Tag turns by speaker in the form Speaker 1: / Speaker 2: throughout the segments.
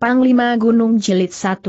Speaker 1: Panglima Gunung Jilid 1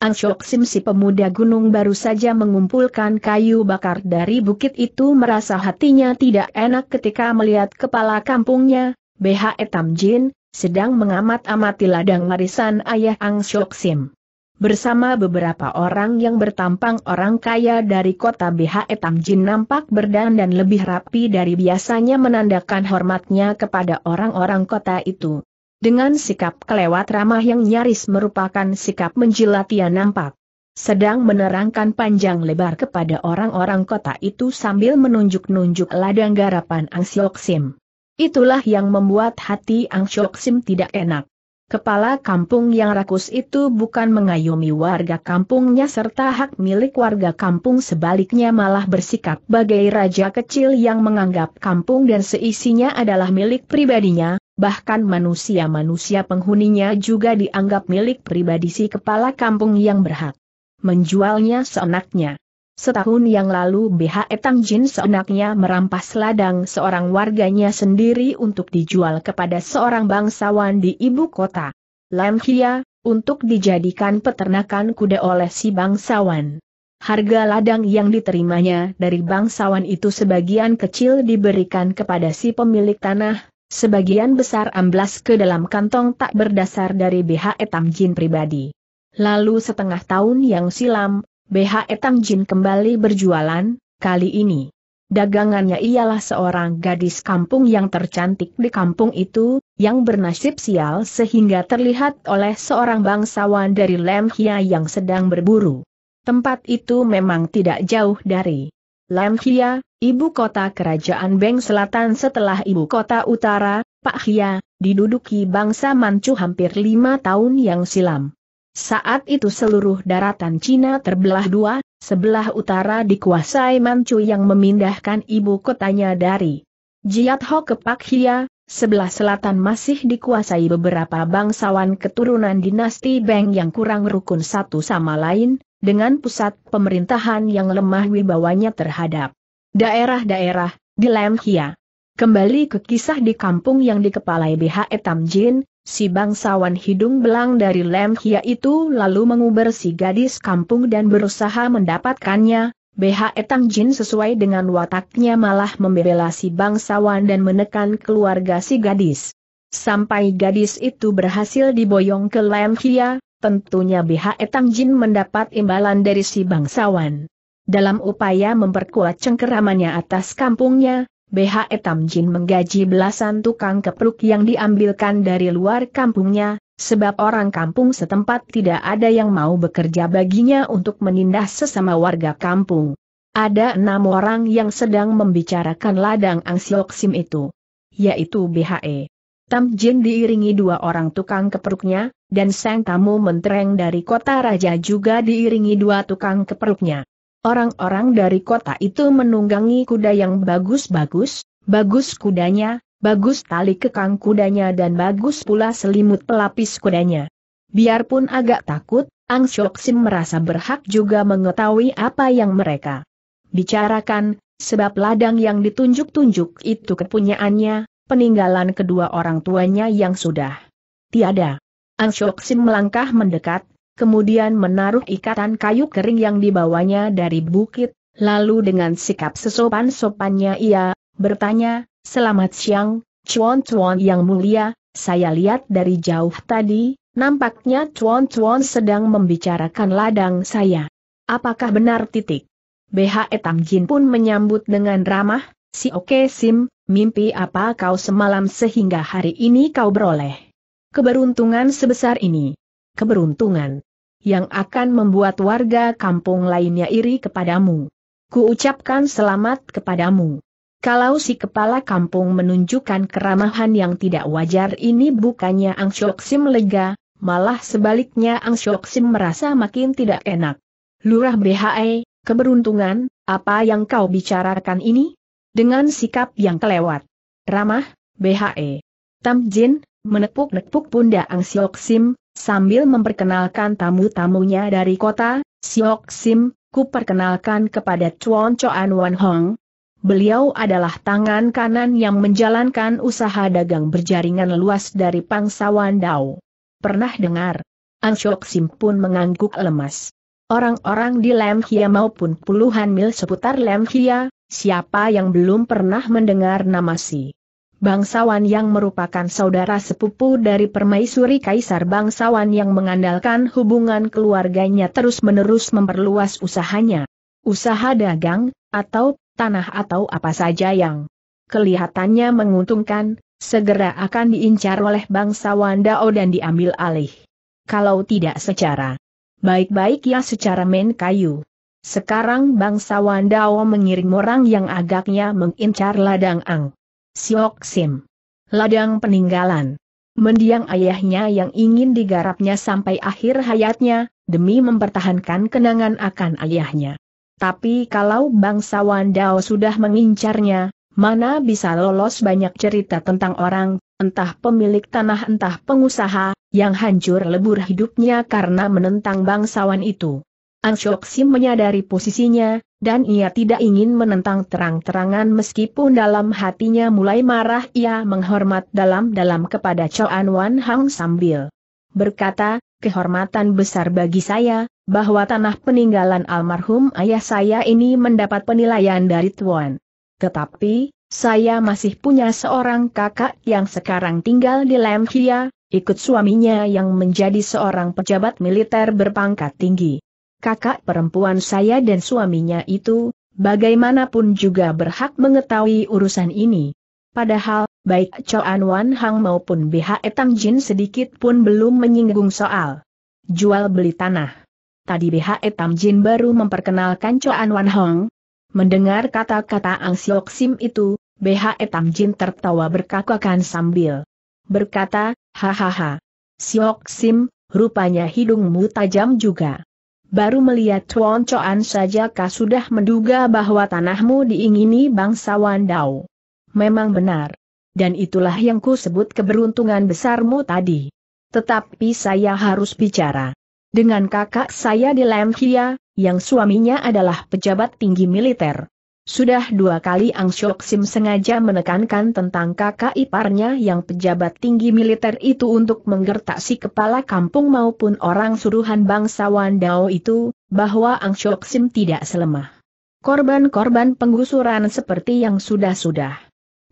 Speaker 1: Anshok Sim si pemuda gunung baru saja mengumpulkan kayu bakar dari bukit itu merasa hatinya tidak enak ketika melihat kepala kampungnya, BH Etam Jin, sedang mengamat-amati ladang warisan ayah Ang Shok Sim. Bersama beberapa orang yang bertampang orang kaya dari kota BH Etam Jin nampak berdandan lebih rapi dari biasanya menandakan hormatnya kepada orang-orang kota itu. Dengan sikap kelewat ramah yang nyaris merupakan sikap menjilat ia nampak. Sedang menerangkan panjang lebar kepada orang-orang kota itu sambil menunjuk-nunjuk ladang garapan Ang Siok Sim. Itulah yang membuat hati Ang Siok Sim tidak enak. Kepala kampung yang rakus itu bukan mengayomi warga kampungnya serta hak milik warga kampung sebaliknya malah bersikap bagai raja kecil yang menganggap kampung dan seisinya adalah milik pribadinya, bahkan manusia-manusia penghuninya juga dianggap milik pribadi si kepala kampung yang berhak menjualnya seenaknya. Setahun yang lalu Etang Jin seenaknya merampas ladang seorang warganya sendiri untuk dijual kepada seorang bangsawan di ibu kota. Lamhia, untuk dijadikan peternakan kuda oleh si bangsawan. Harga ladang yang diterimanya dari bangsawan itu sebagian kecil diberikan kepada si pemilik tanah, Sebagian besar amblas ke dalam kantong tak berdasar dari BH Etam Jin pribadi. Lalu setengah tahun yang silam, BH Etam Jin kembali berjualan, kali ini. Dagangannya ialah seorang gadis kampung yang tercantik di kampung itu, yang bernasib sial sehingga terlihat oleh seorang bangsawan dari Lemhia yang sedang berburu. Tempat itu memang tidak jauh dari Lamhia, ibu kota kerajaan Beng Selatan setelah ibu kota utara, Pak Hia, diduduki bangsa Manchu hampir lima tahun yang silam. Saat itu seluruh daratan Cina terbelah dua, sebelah utara dikuasai Manchu yang memindahkan ibu kotanya dari Ho ke Pak Hia, sebelah selatan masih dikuasai beberapa bangsawan keturunan dinasti Beng yang kurang rukun satu sama lain, dengan pusat pemerintahan yang lemah wibawanya terhadap daerah-daerah di Lemhia. Kembali ke kisah di kampung yang dikepalai Etam Jin, si bangsawan hidung belang dari Lemhia itu lalu menguber si gadis kampung dan berusaha mendapatkannya, Etam Jin sesuai dengan wataknya malah membela si bangsawan dan menekan keluarga si gadis. Sampai gadis itu berhasil diboyong ke Lemhia, tentunya Biha Etang Jin mendapat imbalan dari si bangsawan. Dalam upaya memperkuat cengkeramannya atas kampungnya, BH Etam Jin menggaji belasan tukang kepruk yang diambilkan dari luar kampungnya, sebab orang kampung setempat tidak ada yang mau bekerja baginya untuk menindas sesama warga kampung. Ada enam orang yang sedang membicarakan ladang angsioksim itu, yaitu BHE. Tam Jin diiringi dua orang tukang keperuknya, dan sang tamu mentereng dari kota raja juga diiringi dua tukang keperuknya. Orang-orang dari kota itu menunggangi kuda yang bagus-bagus, bagus kudanya, bagus tali kekang kudanya dan bagus pula selimut pelapis kudanya. Biarpun agak takut, Ang Shok Sim merasa berhak juga mengetahui apa yang mereka bicarakan, sebab ladang yang ditunjuk-tunjuk itu kepunyaannya, peninggalan kedua orang tuanya yang sudah tiada. Anshok Sim melangkah mendekat, kemudian menaruh ikatan kayu kering yang dibawanya dari bukit, lalu dengan sikap sesopan-sopannya ia bertanya, Selamat siang, Chuan Chuan yang mulia, saya lihat dari jauh tadi, nampaknya Chuan Chuan sedang membicarakan ladang saya. Apakah benar titik? BH Etam Jin pun menyambut dengan ramah, si Oke Sim, Mimpi apa kau semalam sehingga hari ini kau beroleh? Keberuntungan sebesar ini. Keberuntungan. Yang akan membuat warga kampung lainnya iri kepadamu. Kuucapkan selamat kepadamu. Kalau si kepala kampung menunjukkan keramahan yang tidak wajar ini bukannya Ang Syok Sim lega, malah sebaliknya Ang Syok Sim merasa makin tidak enak. Lurah BHE, keberuntungan, apa yang kau bicarakan ini? dengan sikap yang kelewat. Ramah, BHE. Tam Jin, menepuk-nepuk pundak Ang Siok Sim, sambil memperkenalkan tamu-tamunya dari kota, Siok Sim, ku perkenalkan kepada Chuan Choan Wan Hong. Beliau adalah tangan kanan yang menjalankan usaha dagang berjaringan luas dari pangsawan Dao. Pernah dengar? Ang Siok Sim pun mengangguk lemas. Orang-orang di Lemhia maupun puluhan mil seputar Lemhia, siapa yang belum pernah mendengar nama si bangsawan yang merupakan saudara sepupu dari permaisuri kaisar bangsawan yang mengandalkan hubungan keluarganya terus-menerus memperluas usahanya. Usaha dagang, atau tanah atau apa saja yang kelihatannya menguntungkan, segera akan diincar oleh bangsawan Dao dan diambil alih. Kalau tidak secara baik-baik ya secara main kayu. Sekarang bangsa Wandao mengirim orang yang agaknya mengincar ladang Ang. Siok Sim. Ladang peninggalan. Mendiang ayahnya yang ingin digarapnya sampai akhir hayatnya, demi mempertahankan kenangan akan ayahnya. Tapi kalau bangsa Wandao sudah mengincarnya, mana bisa lolos banyak cerita tentang orang, entah pemilik tanah entah pengusaha, yang hancur lebur hidupnya karena menentang bangsawan itu. Ang Shok Sim menyadari posisinya, dan ia tidak ingin menentang terang-terangan meskipun dalam hatinya mulai marah ia menghormat dalam-dalam kepada Choan Wan Hang sambil berkata, kehormatan besar bagi saya, bahwa tanah peninggalan almarhum ayah saya ini mendapat penilaian dari Tuan. Tetapi, saya masih punya seorang kakak yang sekarang tinggal di Lemhia, ikut suaminya yang menjadi seorang pejabat militer berpangkat tinggi. Kakak perempuan saya dan suaminya itu, bagaimanapun juga berhak mengetahui urusan ini. Padahal, baik Choan Wan Hang maupun BH Tang Jin sedikit pun belum menyinggung soal jual beli tanah. Tadi BH Etang Jin baru memperkenalkan Choan Wan Hang. Mendengar kata-kata Ang Siok Sim itu, BH Etang Jin tertawa berkakakan sambil berkata, hahaha. Siok Sim, rupanya hidungmu tajam juga. Baru melihat Tuan Coan saja kah sudah menduga bahwa tanahmu diingini bangsawan dau Memang benar. Dan itulah yang ku sebut keberuntungan besarmu tadi. Tetapi saya harus bicara. Dengan kakak saya di Lemhia, yang suaminya adalah pejabat tinggi militer. Sudah dua kali Ang Syok Sim sengaja menekankan tentang kakak iparnya yang pejabat tinggi militer itu untuk menggertak si kepala kampung maupun orang suruhan bangsawan Dao itu, bahwa Ang Syok Sim tidak selemah. Korban-korban penggusuran seperti yang sudah-sudah.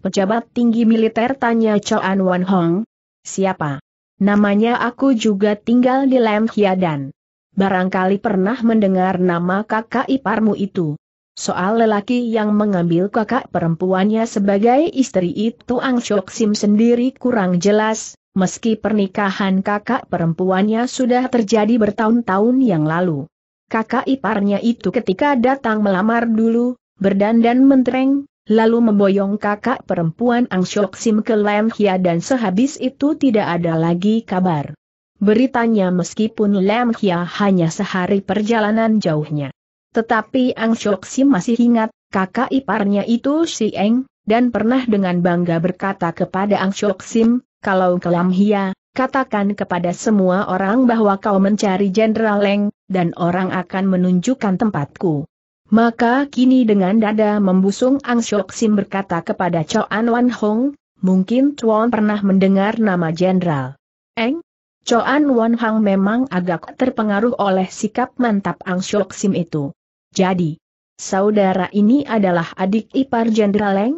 Speaker 1: Pejabat tinggi militer tanya Choan Wan Hong. Siapa? Namanya aku juga tinggal di Lam Hiadan. Barangkali pernah mendengar nama kakak iparmu itu. Soal lelaki yang mengambil kakak perempuannya sebagai istri itu Ang Shok Sim sendiri kurang jelas, meski pernikahan kakak perempuannya sudah terjadi bertahun-tahun yang lalu. Kakak iparnya itu ketika datang melamar dulu, berdandan mentereng, lalu memboyong kakak perempuan Ang Shok Sim ke Lam Hia dan sehabis itu tidak ada lagi kabar. Beritanya meskipun Lam Hia hanya sehari perjalanan jauhnya. Tetapi Ang Shok masih ingat, kakak iparnya itu Si Eng, dan pernah dengan bangga berkata kepada Ang Shok kalau kelam hia, katakan kepada semua orang bahwa kau mencari Jenderal Leng, dan orang akan menunjukkan tempatku. Maka kini dengan dada membusung Ang Shok berkata kepada Choan Wan Hong, mungkin Tuan pernah mendengar nama Jenderal Eng? Choan Wan Hong memang agak terpengaruh oleh sikap mantap Ang Shok Sim itu. Jadi, saudara ini adalah adik ipar Jenderal Leng?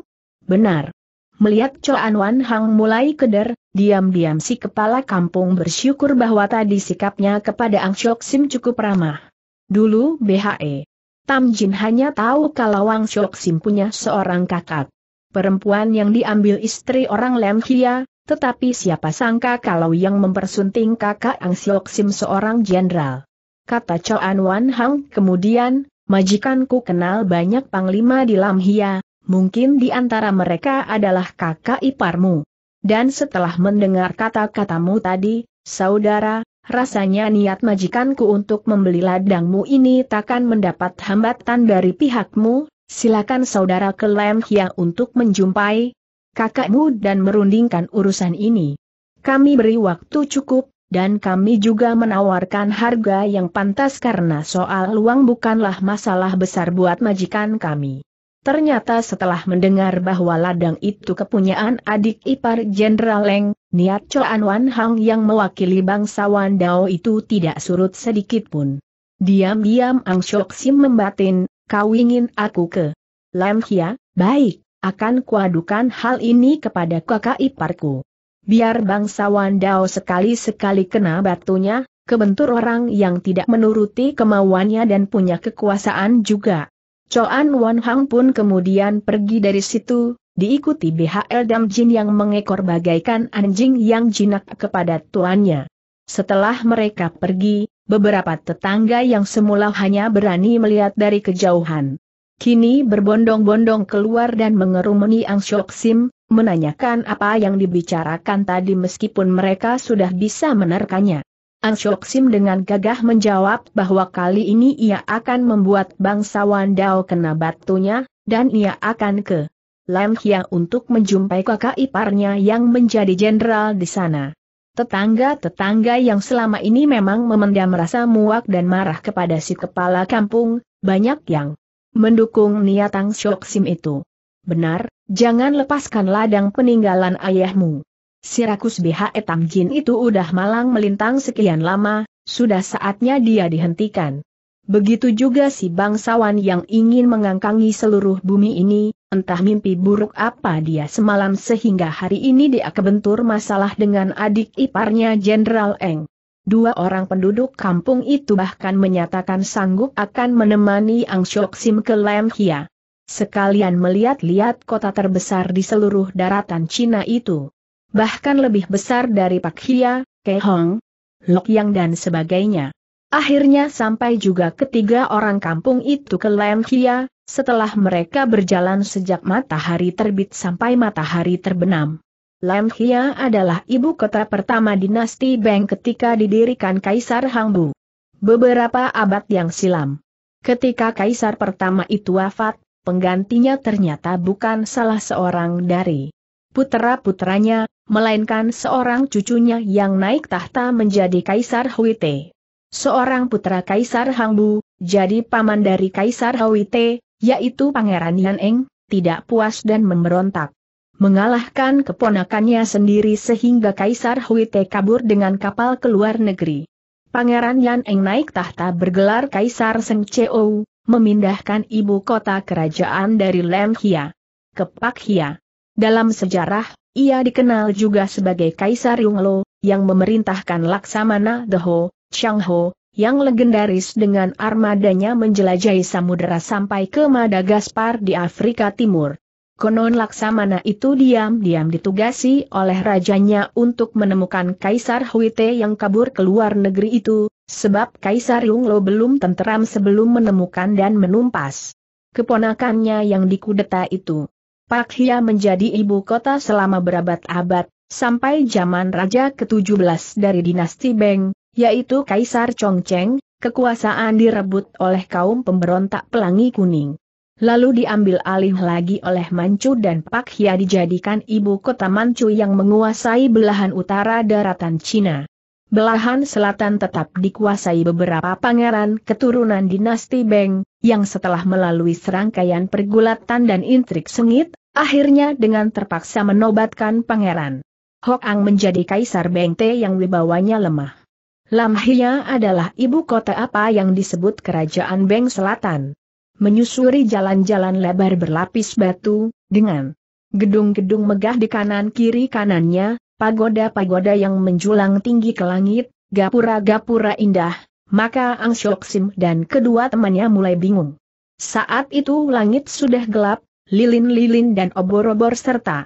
Speaker 1: Benar. Melihat Coan Wan Hang mulai keder, diam-diam si kepala kampung bersyukur bahwa tadi sikapnya kepada Ang Syok Sim cukup ramah. Dulu BHE. Tam Jin hanya tahu kalau Ang Syok Sim punya seorang kakak. Perempuan yang diambil istri orang Lem Hia, tetapi siapa sangka kalau yang mempersunting kakak Ang Syok Sim seorang jenderal. Kata Coan Wan Hang kemudian, Majikanku kenal banyak panglima di Lamhia, mungkin di antara mereka adalah kakak iparmu. Dan setelah mendengar kata-katamu tadi, saudara, rasanya niat majikanku untuk membeli ladangmu ini takkan mendapat hambatan dari pihakmu, silakan saudara ke Lamhia untuk menjumpai kakakmu dan merundingkan urusan ini. Kami beri waktu cukup, dan kami juga menawarkan harga yang pantas karena soal uang bukanlah masalah besar buat majikan kami. Ternyata setelah mendengar bahwa ladang itu kepunyaan adik ipar Jenderal Leng, niat Choan Wan Hang yang mewakili bangsawan Dao itu tidak surut sedikit pun. Diam-diam Ang Shok Sim membatin, kau ingin aku ke Lam Hia, baik, akan kuadukan hal ini kepada kakak iparku. Biar bangsawan Dao sekali-sekali kena batunya, kebentur orang yang tidak menuruti kemauannya dan punya kekuasaan juga. Choan Wan Hang pun kemudian pergi dari situ, diikuti BHL Dam Jin yang mengekor bagaikan anjing yang jinak kepada tuannya. Setelah mereka pergi, beberapa tetangga yang semula hanya berani melihat dari kejauhan. Kini berbondong-bondong keluar dan mengerumuni Ang Shok Sim, menanyakan apa yang dibicarakan tadi meskipun mereka sudah bisa menerkanya. Ang Shok Sim dengan gagah menjawab bahwa kali ini ia akan membuat bangsawan Dao kena batunya, dan ia akan ke Lam Hia untuk menjumpai kakak iparnya yang menjadi jenderal di sana. Tetangga-tetangga yang selama ini memang memendam rasa muak dan marah kepada si kepala kampung, banyak yang mendukung niat Ang Shok Sim itu. Benar, jangan lepaskan ladang peninggalan ayahmu. Sirakus Etang Jin itu udah malang melintang sekian lama, sudah saatnya dia dihentikan. Begitu juga si bangsawan yang ingin mengangkangi seluruh bumi ini, entah mimpi buruk apa dia semalam sehingga hari ini dia kebentur masalah dengan adik iparnya Jenderal Eng. Dua orang penduduk kampung itu bahkan menyatakan sanggup akan menemani Ang Shok Sim ke Lem Hia. Sekalian melihat-lihat kota terbesar di seluruh daratan Cina itu. Bahkan lebih besar dari Pak Pakhia, Kehong, Lokyang dan sebagainya. Akhirnya sampai juga ketiga orang kampung itu ke Hia, setelah mereka berjalan sejak matahari terbit sampai matahari terbenam. Hia adalah ibu kota pertama dinasti Beng ketika didirikan Kaisar Hangbu. Beberapa abad yang silam. Ketika Kaisar pertama itu wafat, penggantinya ternyata bukan salah seorang dari putera putranya, melainkan seorang cucunya yang naik tahta menjadi Kaisar Huite. Seorang putra Kaisar Hangbu, jadi paman dari Kaisar Huite, yaitu Pangeran Yan Eng, tidak puas dan memberontak. Mengalahkan keponakannya sendiri sehingga Kaisar Huite kabur dengan kapal ke luar negeri. Pangeran Yan Eng naik tahta bergelar Kaisar Seng Chou memindahkan ibu kota kerajaan dari Lemhia ke Pakhia. Dalam sejarah, ia dikenal juga sebagai Kaisar Yunglo, yang memerintahkan Laksamana Deho, Changho, yang legendaris dengan armadanya menjelajahi samudera sampai ke Madagaskar di Afrika Timur. Konon Laksamana itu diam-diam ditugasi oleh rajanya untuk menemukan Kaisar Huite yang kabur ke luar negeri itu, Sebab Kaisar Yunglo belum tenteram sebelum menemukan dan menumpas keponakannya yang dikudeta itu. Pak Hia menjadi ibu kota selama berabad-abad, sampai zaman Raja ke-17 dari dinasti Beng, yaitu Kaisar Chongcheng, kekuasaan direbut oleh kaum pemberontak pelangi kuning. Lalu diambil alih lagi oleh Manchu dan Pak Hia dijadikan ibu kota Manchu yang menguasai belahan utara daratan Cina. Belahan selatan tetap dikuasai beberapa pangeran keturunan dinasti Beng, yang setelah melalui serangkaian pergulatan dan intrik sengit, akhirnya dengan terpaksa menobatkan pangeran. Hok Ang menjadi kaisar Beng Te yang wibawanya lemah. Lamhia adalah ibu kota apa yang disebut kerajaan Beng Selatan. Menyusuri jalan-jalan lebar berlapis batu, dengan gedung-gedung megah di kanan kiri kanannya, pagoda-pagoda yang menjulang tinggi ke langit, gapura-gapura indah, maka Ang Syok Sim dan kedua temannya mulai bingung. Saat itu langit sudah gelap, lilin-lilin dan obor-obor serta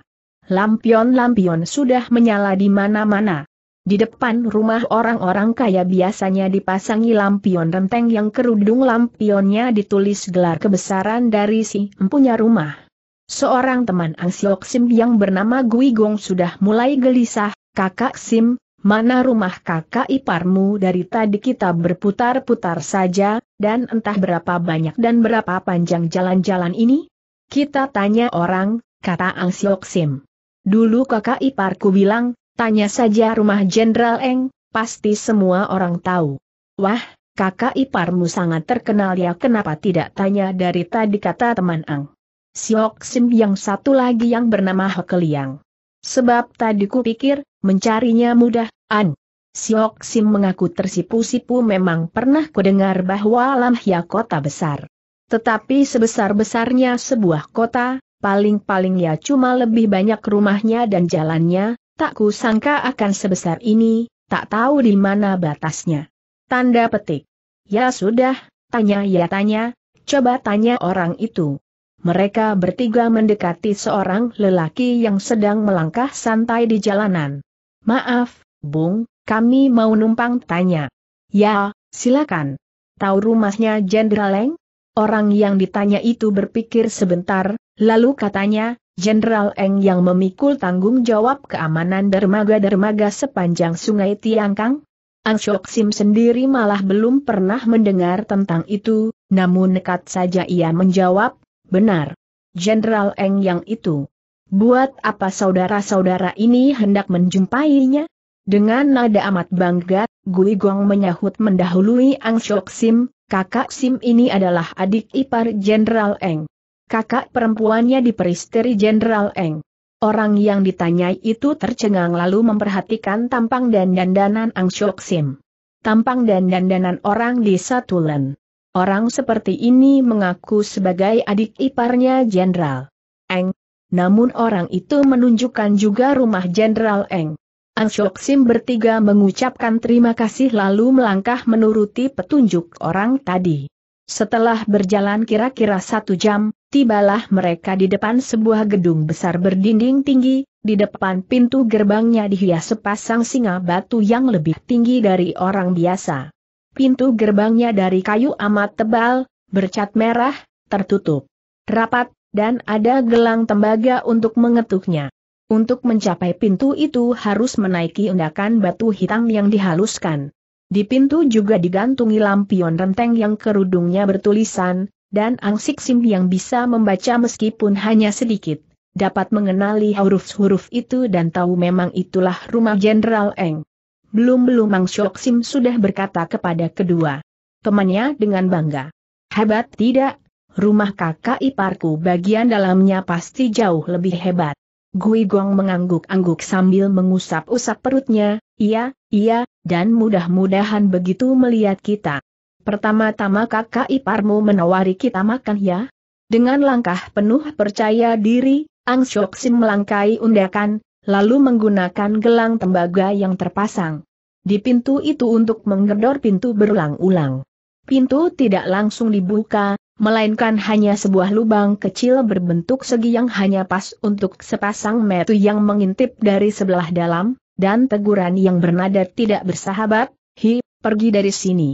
Speaker 1: lampion-lampion sudah menyala di mana-mana. Di depan rumah orang-orang kaya biasanya dipasangi lampion renteng yang kerudung lampionnya ditulis gelar kebesaran dari si empunya rumah. Seorang teman Ang Siok Sim yang bernama Gui Gong sudah mulai gelisah, kakak Sim, mana rumah kakak iparmu dari tadi kita berputar-putar saja, dan entah berapa banyak dan berapa panjang jalan-jalan ini? Kita tanya orang, kata Ang Siok Sim. Dulu kakak iparku bilang, tanya saja rumah Jenderal Eng, pasti semua orang tahu. Wah, kakak iparmu sangat terkenal ya kenapa tidak tanya dari tadi kata teman Ang. Siok Sim yang satu lagi yang bernama Hekeliang. Sebab tadi pikir mencarinya mudah, An. Siok Sim mengaku tersipu-sipu memang pernah kudengar bahwa Lamhya kota besar. Tetapi sebesar-besarnya sebuah kota, paling-paling ya cuma lebih banyak rumahnya dan jalannya, tak kusangka akan sebesar ini, tak tahu di mana batasnya. Tanda petik. Ya sudah, tanya ya tanya, coba tanya orang itu mereka bertiga mendekati seorang lelaki yang sedang melangkah santai di jalanan. Maaf, Bung, kami mau numpang tanya. Ya, silakan. Tahu rumahnya Jenderal Jenderaleng? Orang yang ditanya itu berpikir sebentar, lalu katanya, Jenderal Eng yang memikul tanggung jawab keamanan dermaga-dermaga sepanjang sungai Tiangkang? Ang Shok Sim sendiri malah belum pernah mendengar tentang itu, namun nekat saja ia menjawab, Benar. Jenderal Eng yang itu. Buat apa saudara-saudara ini hendak menjumpainya? Dengan nada amat bangga, Gui Gong menyahut mendahului Ang Shok Sim, kakak Sim ini adalah adik ipar Jenderal Eng. Kakak perempuannya diperistiri Jenderal Eng. Orang yang ditanyai itu tercengang lalu memperhatikan tampang dan dandanan Ang Shok Sim. Tampang dan dandanan orang di Satulen. Orang seperti ini mengaku sebagai adik iparnya Jenderal Eng. Namun orang itu menunjukkan juga rumah Jenderal Eng. Ang Shok Sim bertiga mengucapkan terima kasih lalu melangkah menuruti petunjuk orang tadi. Setelah berjalan kira-kira satu jam, tibalah mereka di depan sebuah gedung besar berdinding tinggi, di depan pintu gerbangnya dihias sepasang singa batu yang lebih tinggi dari orang biasa. Pintu gerbangnya dari kayu amat tebal, bercat merah, tertutup rapat, dan ada gelang tembaga untuk mengetuknya. Untuk mencapai pintu itu harus menaiki undakan batu hitam yang dihaluskan. Di pintu juga digantungi lampion renteng yang kerudungnya bertulisan, dan angsik sim yang bisa membaca meskipun hanya sedikit, dapat mengenali huruf-huruf itu dan tahu memang itulah rumah Jenderal Eng. Belum-belum Mang Syok Sim sudah berkata kepada kedua temannya dengan bangga. Hebat tidak, rumah kakak iparku bagian dalamnya pasti jauh lebih hebat. Gui Gong mengangguk-angguk sambil mengusap-usap perutnya, iya, iya, dan mudah-mudahan begitu melihat kita. Pertama-tama kakak iparmu menawari kita makan ya. Dengan langkah penuh percaya diri, Ang Syok Sim melangkai undakan, lalu menggunakan gelang tembaga yang terpasang di pintu itu untuk menggedor pintu berulang-ulang. Pintu tidak langsung dibuka, melainkan hanya sebuah lubang kecil berbentuk segi yang hanya pas untuk sepasang metu yang mengintip dari sebelah dalam, dan teguran yang bernada tidak bersahabat, hi, pergi dari sini.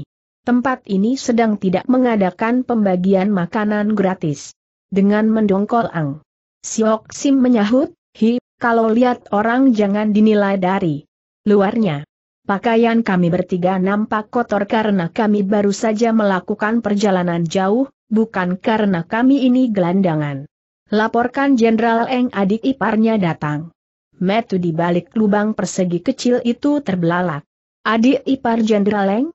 Speaker 1: Tempat ini sedang tidak mengadakan pembagian makanan gratis. Dengan mendongkol Ang. Siok Sim menyahut, hi, kalau lihat orang jangan dinilai dari luarnya. Pakaian kami bertiga nampak kotor karena kami baru saja melakukan perjalanan jauh, bukan karena kami ini gelandangan. Laporkan Jenderal Eng adik iparnya datang. Metu di balik lubang persegi kecil itu terbelalak. Adik ipar Jenderal Eng?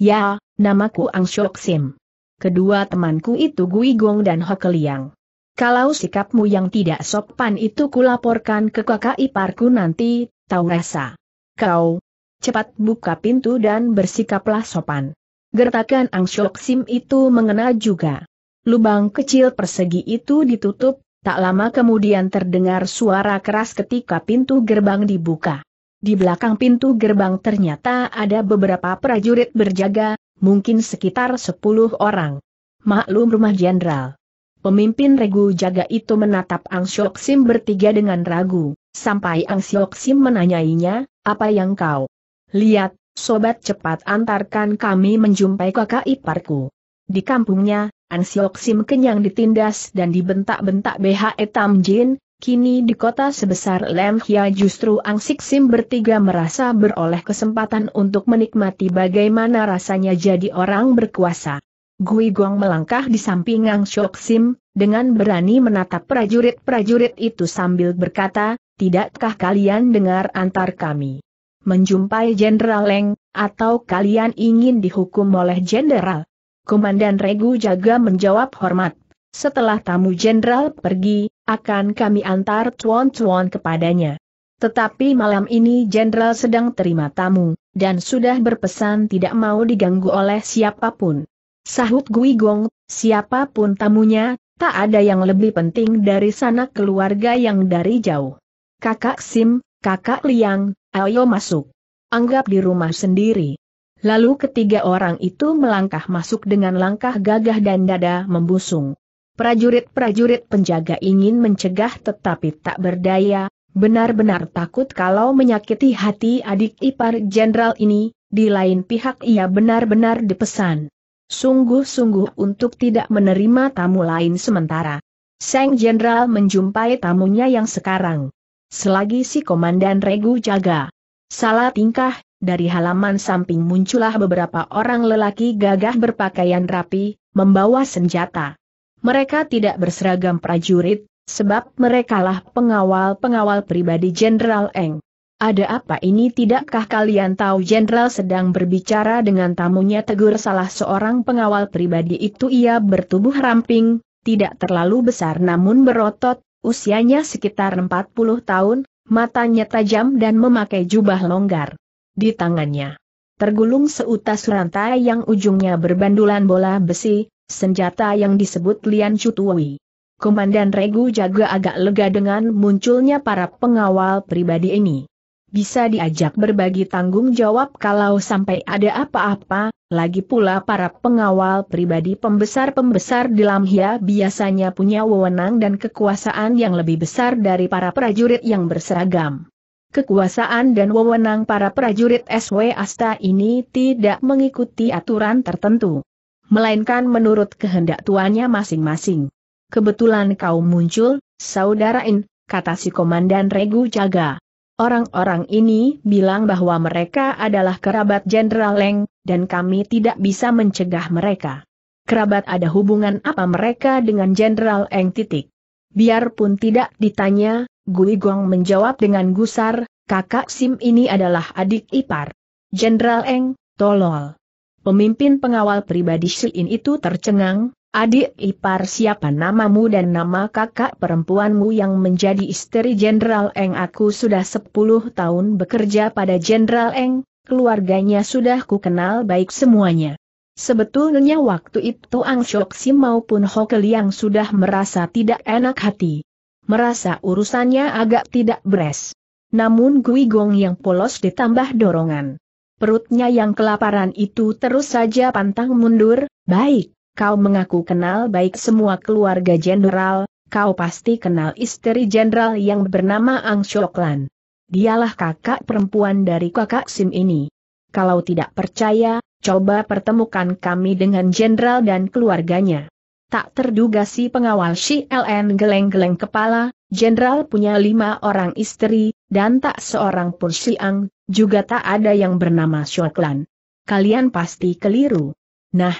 Speaker 1: Ya, namaku Ang Shok Sim. Kedua temanku itu Gui Gong dan Hokeliang. Kalau sikapmu yang tidak sopan itu kulaporkan ke kakak iparku nanti, tahu rasa. Kau, cepat buka pintu dan bersikaplah sopan. Gertakan Angshok Sim itu mengena juga. Lubang kecil persegi itu ditutup, tak lama kemudian terdengar suara keras ketika pintu gerbang dibuka. Di belakang pintu gerbang ternyata ada beberapa prajurit berjaga, mungkin sekitar 10 orang. Maklum rumah jenderal. Pemimpin regu jaga itu menatap Ang Siok Sim bertiga dengan ragu, sampai Ang Siok Sim menanyainya, apa yang kau lihat, sobat cepat antarkan kami menjumpai kakak iparku. Di kampungnya, Ang Siok Sim kenyang ditindas dan dibentak-bentak Etam Jin. kini di kota sebesar Lem Hia justru Ang Siok Sim bertiga merasa beroleh kesempatan untuk menikmati bagaimana rasanya jadi orang berkuasa. Gui Gong melangkah di samping Ang Shok Sim, dengan berani menatap prajurit-prajurit itu sambil berkata, Tidakkah kalian dengar antar kami? Menjumpai Jenderal Leng, atau kalian ingin dihukum oleh Jenderal? Komandan Regu Jaga menjawab hormat. Setelah tamu Jenderal pergi, akan kami antar tuan-tuan kepadanya. Tetapi malam ini Jenderal sedang terima tamu, dan sudah berpesan tidak mau diganggu oleh siapapun. Sahut Gui Gong, siapapun tamunya, tak ada yang lebih penting dari sanak keluarga yang dari jauh. Kakak Sim, kakak Liang, ayo masuk. Anggap di rumah sendiri. Lalu ketiga orang itu melangkah masuk dengan langkah gagah dan dada membusung. Prajurit-prajurit penjaga ingin mencegah tetapi tak berdaya, benar-benar takut kalau menyakiti hati adik ipar jenderal ini, di lain pihak ia benar-benar dipesan sungguh-sungguh untuk tidak menerima tamu lain sementara. Sang Jenderal menjumpai tamunya yang sekarang. Selagi si Komandan Regu jaga salah tingkah, dari halaman samping muncullah beberapa orang lelaki gagah berpakaian rapi, membawa senjata. Mereka tidak berseragam prajurit, sebab merekalah pengawal-pengawal pribadi Jenderal Eng. Ada apa ini tidakkah kalian tahu jenderal sedang berbicara dengan tamunya tegur salah seorang pengawal pribadi itu ia bertubuh ramping, tidak terlalu besar namun berotot, usianya sekitar 40 tahun, matanya tajam dan memakai jubah longgar. Di tangannya tergulung seutas rantai yang ujungnya berbandulan bola besi, senjata yang disebut Lian Chutui. Komandan Regu Jaga agak lega dengan munculnya para pengawal pribadi ini bisa diajak berbagi tanggung jawab kalau sampai ada apa-apa, lagi pula para pengawal pribadi pembesar-pembesar di Lamhia biasanya punya wewenang dan kekuasaan yang lebih besar dari para prajurit yang berseragam. Kekuasaan dan wewenang para prajurit SW Asta ini tidak mengikuti aturan tertentu. Melainkan menurut kehendak tuannya masing-masing. Kebetulan kau muncul, saudarain, kata si Komandan Regu Jaga. Orang-orang ini bilang bahwa mereka adalah kerabat Jenderal Leng, dan kami tidak bisa mencegah mereka. Kerabat ada hubungan apa mereka dengan Jenderal Eng titik. Biarpun tidak ditanya, Gui Gong menjawab dengan gusar, kakak Sim ini adalah adik ipar. Jenderal Eng, tolol. Pemimpin pengawal pribadi Shilin itu tercengang, Adik ipar siapa namamu dan nama kakak perempuanmu yang menjadi istri Jenderal Eng aku sudah 10 tahun bekerja pada Jenderal Eng, keluarganya sudah ku kenal baik semuanya. Sebetulnya waktu itu Ang Shok Sim maupun Hokel yang sudah merasa tidak enak hati. Merasa urusannya agak tidak beres. Namun Gui Gong yang polos ditambah dorongan. Perutnya yang kelaparan itu terus saja pantang mundur, baik kau mengaku kenal baik semua keluarga jenderal, kau pasti kenal istri jenderal yang bernama Ang Shoklan. Dialah kakak perempuan dari kakak Sim ini. Kalau tidak percaya, coba pertemukan kami dengan jenderal dan keluarganya. Tak terduga si pengawal si LN geleng-geleng kepala, jenderal punya lima orang istri, dan tak seorang pun Ang, juga tak ada yang bernama Shoklan. Kalian pasti keliru. Nah,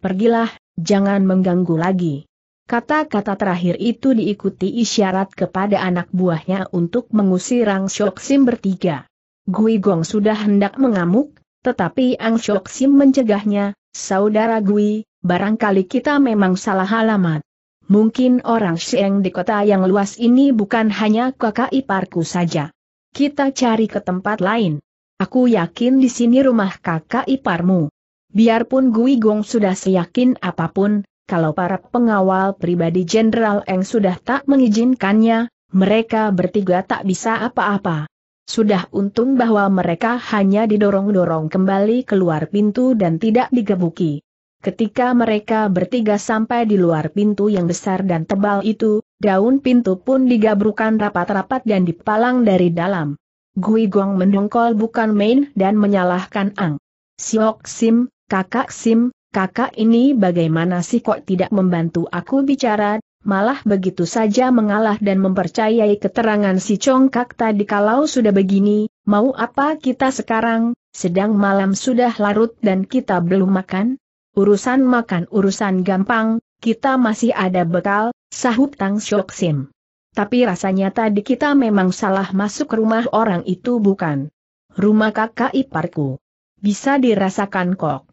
Speaker 1: Pergilah, jangan mengganggu lagi. Kata-kata terakhir itu diikuti isyarat kepada anak buahnya untuk mengusir Ang Shok Sim bertiga. Gui Gong sudah hendak mengamuk, tetapi Ang Shok Sim mencegahnya, Saudara Gui, barangkali kita memang salah alamat. Mungkin orang Sheng di kota yang luas ini bukan hanya kakak iparku saja. Kita cari ke tempat lain. Aku yakin di sini rumah kakak iparmu. Biarpun Gui Gong sudah seyakin apapun, kalau para pengawal pribadi Jenderal Eng sudah tak mengizinkannya, mereka bertiga tak bisa apa-apa. Sudah untung bahwa mereka hanya didorong-dorong kembali keluar pintu dan tidak digebuki. Ketika mereka bertiga sampai di luar pintu yang besar dan tebal itu, daun pintu pun digabrukan rapat-rapat dan dipalang dari dalam. Gui Gong mendongkol bukan main dan menyalahkan Ang. Siok Sim, Kakak Sim, kakak ini bagaimana sih kok tidak membantu aku bicara, malah begitu saja mengalah dan mempercayai keterangan si congkak tadi kalau sudah begini, mau apa kita sekarang, sedang malam sudah larut dan kita belum makan? Urusan makan urusan gampang, kita masih ada bekal, sahut Tang Syok Sim. Tapi rasanya tadi kita memang salah masuk rumah orang itu bukan? Rumah kakak iparku. Bisa dirasakan kok.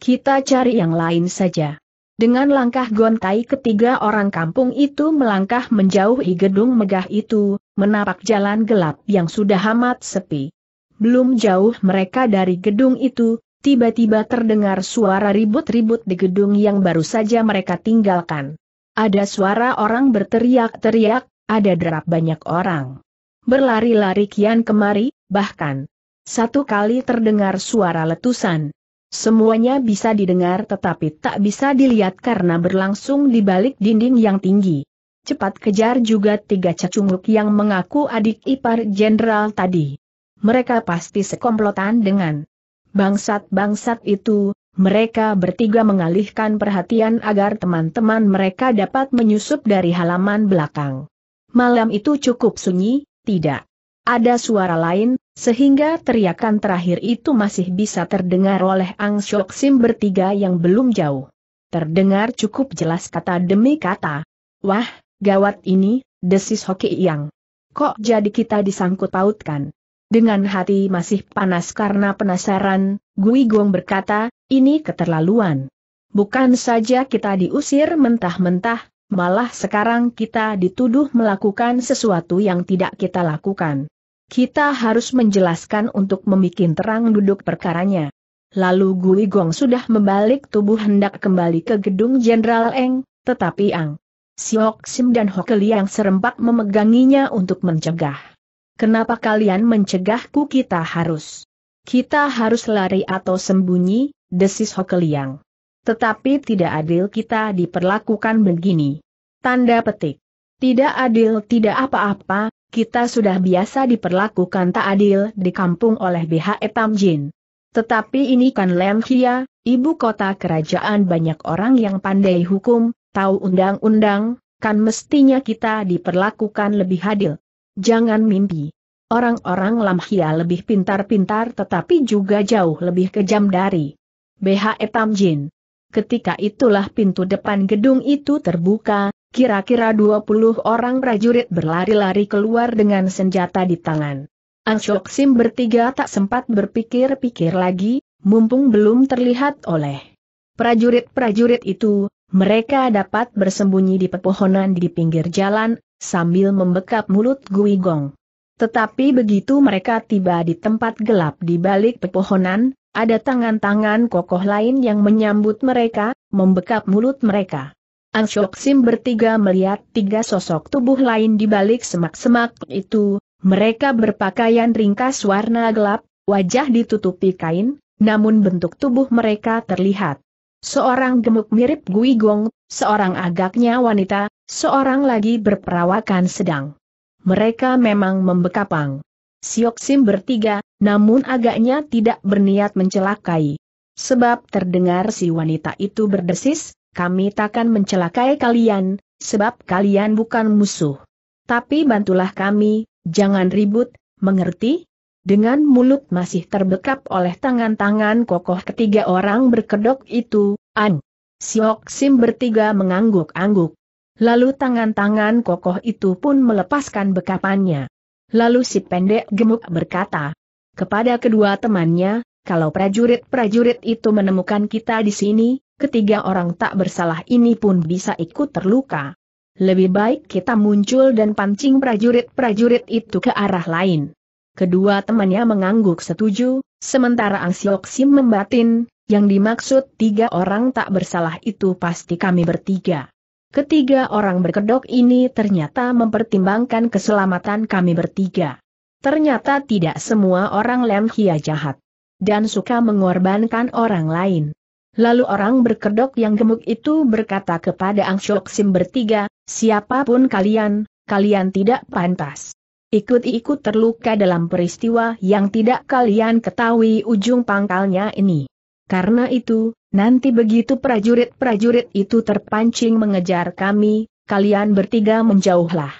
Speaker 1: Kita cari yang lain saja. Dengan langkah gontai ketiga orang kampung itu melangkah menjauhi gedung megah itu, menapak jalan gelap yang sudah amat sepi. Belum jauh mereka dari gedung itu, tiba-tiba terdengar suara ribut-ribut di gedung yang baru saja mereka tinggalkan. Ada suara orang berteriak-teriak, ada derap banyak orang. Berlari-lari kian kemari, bahkan satu kali terdengar suara letusan. Semuanya bisa didengar tetapi tak bisa dilihat karena berlangsung di balik dinding yang tinggi. Cepat kejar juga tiga cacunguk yang mengaku adik ipar jenderal tadi. Mereka pasti sekomplotan dengan bangsat-bangsat itu, mereka bertiga mengalihkan perhatian agar teman-teman mereka dapat menyusup dari halaman belakang. Malam itu cukup sunyi, tidak ada suara lain, sehingga teriakan terakhir itu masih bisa terdengar oleh Ang Syok Sim bertiga yang belum jauh. Terdengar cukup jelas kata demi kata. Wah, gawat ini, desis Hoki Yang. Kok jadi kita disangkut pautkan? Dengan hati masih panas karena penasaran, Gui Gong berkata, ini keterlaluan. Bukan saja kita diusir mentah-mentah, malah sekarang kita dituduh melakukan sesuatu yang tidak kita lakukan. Kita harus menjelaskan untuk membuat terang duduk perkaranya. Lalu Gui Gong sudah membalik tubuh hendak kembali ke gedung Jenderal Eng, tetapi Ang Siok Sim dan Hokeli yang serempak memeganginya untuk mencegah. Kenapa kalian mencegahku kita harus? Kita harus lari atau sembunyi, desis Hokeliang. Tetapi tidak adil kita diperlakukan begini. Tanda petik. Tidak adil tidak apa-apa, kita sudah biasa diperlakukan tak adil di kampung oleh BH Etam Jin. Tetapi ini kan Lem Hia, ibu kota kerajaan banyak orang yang pandai hukum, tahu undang-undang, kan mestinya kita diperlakukan lebih adil. Jangan mimpi. Orang-orang Hia lebih pintar-pintar tetapi juga jauh lebih kejam dari BH Etam Jin. Ketika itulah pintu depan gedung itu terbuka, Kira-kira 20 orang prajurit berlari-lari keluar dengan senjata di tangan. Angshok Sim bertiga tak sempat berpikir-pikir lagi, mumpung belum terlihat oleh prajurit-prajurit itu, mereka dapat bersembunyi di pepohonan di pinggir jalan, sambil membekap mulut Gong. Tetapi begitu mereka tiba di tempat gelap di balik pepohonan, ada tangan-tangan kokoh lain yang menyambut mereka, membekap mulut mereka. Anshok Sim bertiga melihat tiga sosok tubuh lain di balik semak-semak itu, mereka berpakaian ringkas warna gelap, wajah ditutupi kain, namun bentuk tubuh mereka terlihat. Seorang gemuk mirip Gui Gong, seorang agaknya wanita, seorang lagi berperawakan sedang. Mereka memang membekapang. Siok Sim bertiga, namun agaknya tidak berniat mencelakai. Sebab terdengar si wanita itu berdesis, kami takkan mencelakai kalian, sebab kalian bukan musuh. Tapi bantulah kami, jangan ribut, mengerti? Dengan mulut masih terbekap oleh tangan-tangan kokoh ketiga orang berkedok itu, An. Siok Sim bertiga mengangguk-angguk. Lalu tangan-tangan kokoh itu pun melepaskan bekapannya. Lalu si pendek gemuk berkata kepada kedua temannya, kalau prajurit-prajurit itu menemukan kita di sini, ketiga orang tak bersalah ini pun bisa ikut terluka. Lebih baik kita muncul dan pancing prajurit-prajurit itu ke arah lain. Kedua temannya mengangguk setuju, sementara Ang Siok membatin, yang dimaksud tiga orang tak bersalah itu pasti kami bertiga. Ketiga orang berkedok ini ternyata mempertimbangkan keselamatan kami bertiga. Ternyata tidak semua orang Lemhia jahat dan suka mengorbankan orang lain. Lalu orang berkedok yang gemuk itu berkata kepada Ang Syok Sim bertiga, siapapun kalian, kalian tidak pantas. Ikut-ikut terluka dalam peristiwa yang tidak kalian ketahui ujung pangkalnya ini. Karena itu, nanti begitu prajurit-prajurit itu terpancing mengejar kami, kalian bertiga menjauhlah.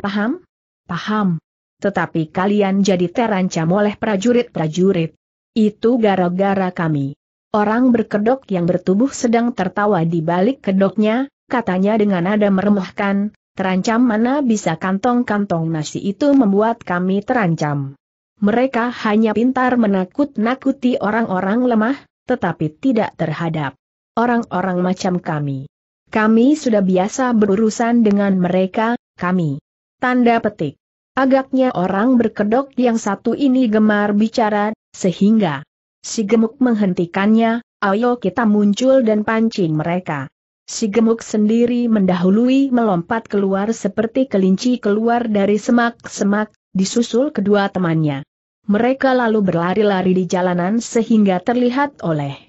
Speaker 1: Paham? Paham. Tetapi kalian jadi terancam oleh prajurit-prajurit. Itu gara-gara kami. Orang berkedok yang bertubuh sedang tertawa di balik kedoknya, katanya dengan nada meremehkan, terancam mana bisa kantong-kantong nasi itu membuat kami terancam. Mereka hanya pintar menakut-nakuti orang-orang lemah, tetapi tidak terhadap orang-orang macam kami. Kami sudah biasa berurusan dengan mereka, kami. Tanda petik. Agaknya orang berkedok yang satu ini gemar bicara, sehingga si gemuk menghentikannya, ayo kita muncul dan pancing mereka. Si gemuk sendiri mendahului melompat keluar seperti kelinci keluar dari semak-semak, disusul kedua temannya. Mereka lalu berlari-lari di jalanan sehingga terlihat oleh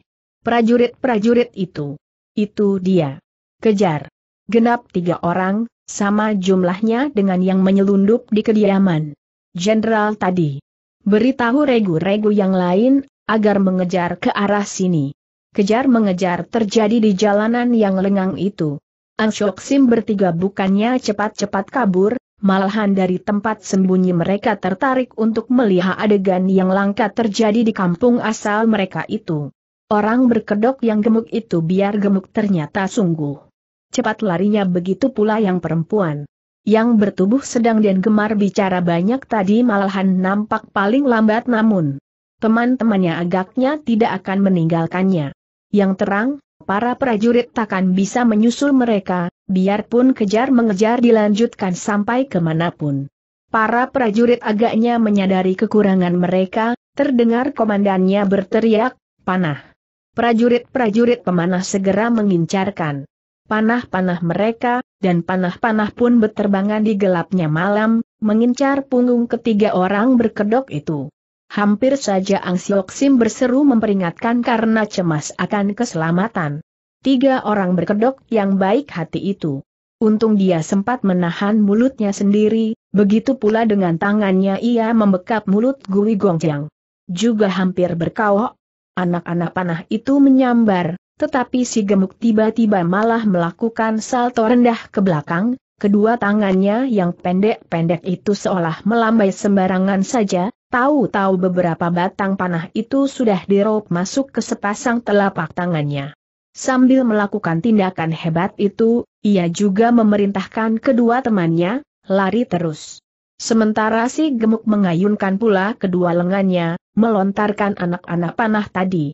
Speaker 1: prajurit-prajurit itu. Itu dia. Kejar. Genap tiga orang, sama jumlahnya dengan yang menyelundup di kediaman. Jenderal tadi beritahu regu-regu yang lain agar mengejar ke arah sini. Kejar mengejar terjadi di jalanan yang lengang itu. Shok Sim bertiga bukannya cepat-cepat kabur, malahan dari tempat sembunyi mereka tertarik untuk melihat adegan yang langka terjadi di kampung asal mereka itu. Orang berkedok yang gemuk itu biar gemuk ternyata sungguh cepat larinya begitu pula yang perempuan. Yang bertubuh sedang dan gemar bicara banyak tadi malahan nampak paling lambat namun teman-temannya agaknya tidak akan meninggalkannya. Yang terang, para prajurit takkan bisa menyusul mereka, biarpun kejar-mengejar dilanjutkan sampai kemanapun. Para prajurit agaknya menyadari kekurangan mereka, terdengar komandannya berteriak, panah. Prajurit-prajurit pemanah segera mengincarkan panah-panah mereka, dan panah-panah pun berterbangan di gelapnya malam, mengincar punggung ketiga orang berkedok itu. Hampir saja Ang Siok Sim berseru memperingatkan karena cemas akan keselamatan. Tiga orang berkedok yang baik hati itu. Untung dia sempat menahan mulutnya sendiri, begitu pula dengan tangannya ia membekap mulut Gui Gongjiang. Juga hampir berkawok. Anak-anak panah itu menyambar, tetapi si gemuk tiba-tiba malah melakukan salto rendah ke belakang, kedua tangannya yang pendek-pendek itu seolah melambai sembarangan saja, tahu-tahu beberapa batang panah itu sudah dirop masuk ke sepasang telapak tangannya. Sambil melakukan tindakan hebat itu, ia juga memerintahkan kedua temannya, lari terus. Sementara si gemuk mengayunkan pula kedua lengannya, melontarkan anak-anak panah tadi.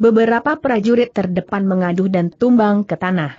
Speaker 1: Beberapa prajurit terdepan mengaduh dan tumbang ke tanah.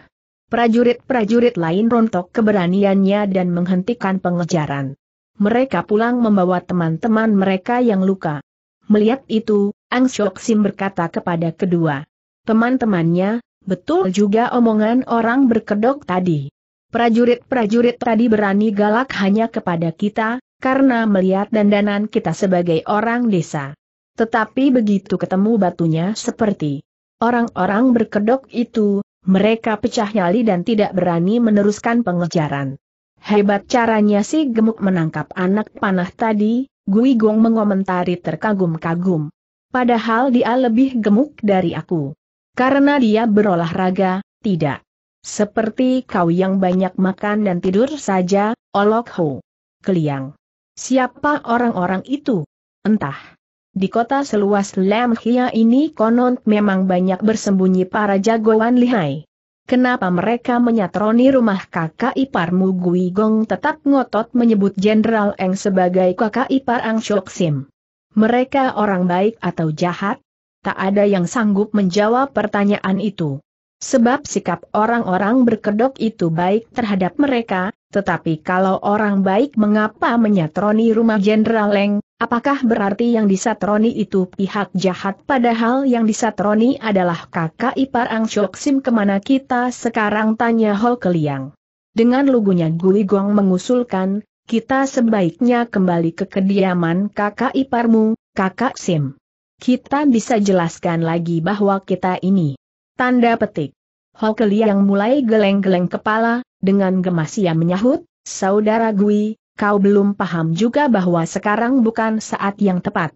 Speaker 1: Prajurit-prajurit lain rontok keberaniannya dan menghentikan pengejaran. Mereka pulang membawa teman-teman mereka yang luka. Melihat itu, Ang Syok Sim berkata kepada kedua teman-temannya, betul juga omongan orang berkedok tadi. Prajurit-prajurit tadi berani galak hanya kepada kita, karena melihat dandanan kita sebagai orang desa. Tetapi begitu ketemu batunya seperti orang-orang berkedok itu, mereka pecah nyali dan tidak berani meneruskan pengejaran. Hebat caranya si gemuk menangkap anak panah tadi, Gui Gong mengomentari terkagum-kagum. Padahal dia lebih gemuk dari aku. Karena dia berolahraga, tidak. Seperti kau yang banyak makan dan tidur saja, Olok Ho. Keliang. Siapa orang-orang itu? Entah. Di kota seluas Lemhia ini konon memang banyak bersembunyi para jagoan lihai. Kenapa mereka menyatroni rumah kakak iparmu Gui Gong tetap ngotot menyebut Jenderal Eng sebagai kakak ipar Ang Shok Sim? Mereka orang baik atau jahat? Tak ada yang sanggup menjawab pertanyaan itu. Sebab sikap orang-orang berkedok itu baik terhadap mereka, tetapi kalau orang baik mengapa menyatroni rumah Jenderal Eng? Apakah berarti yang disatroni itu pihak jahat padahal yang disatroni adalah kakak ipar Ang Sim kemana kita sekarang tanya Ho Keliang. Dengan lugunya Gui Gong mengusulkan, kita sebaiknya kembali ke kediaman kakak iparmu, kakak Sim. Kita bisa jelaskan lagi bahwa kita ini. Tanda petik. Ho Keliang mulai geleng-geleng kepala, dengan gemas ia menyahut, Saudara Gui, kau belum paham juga bahwa sekarang bukan saat yang tepat.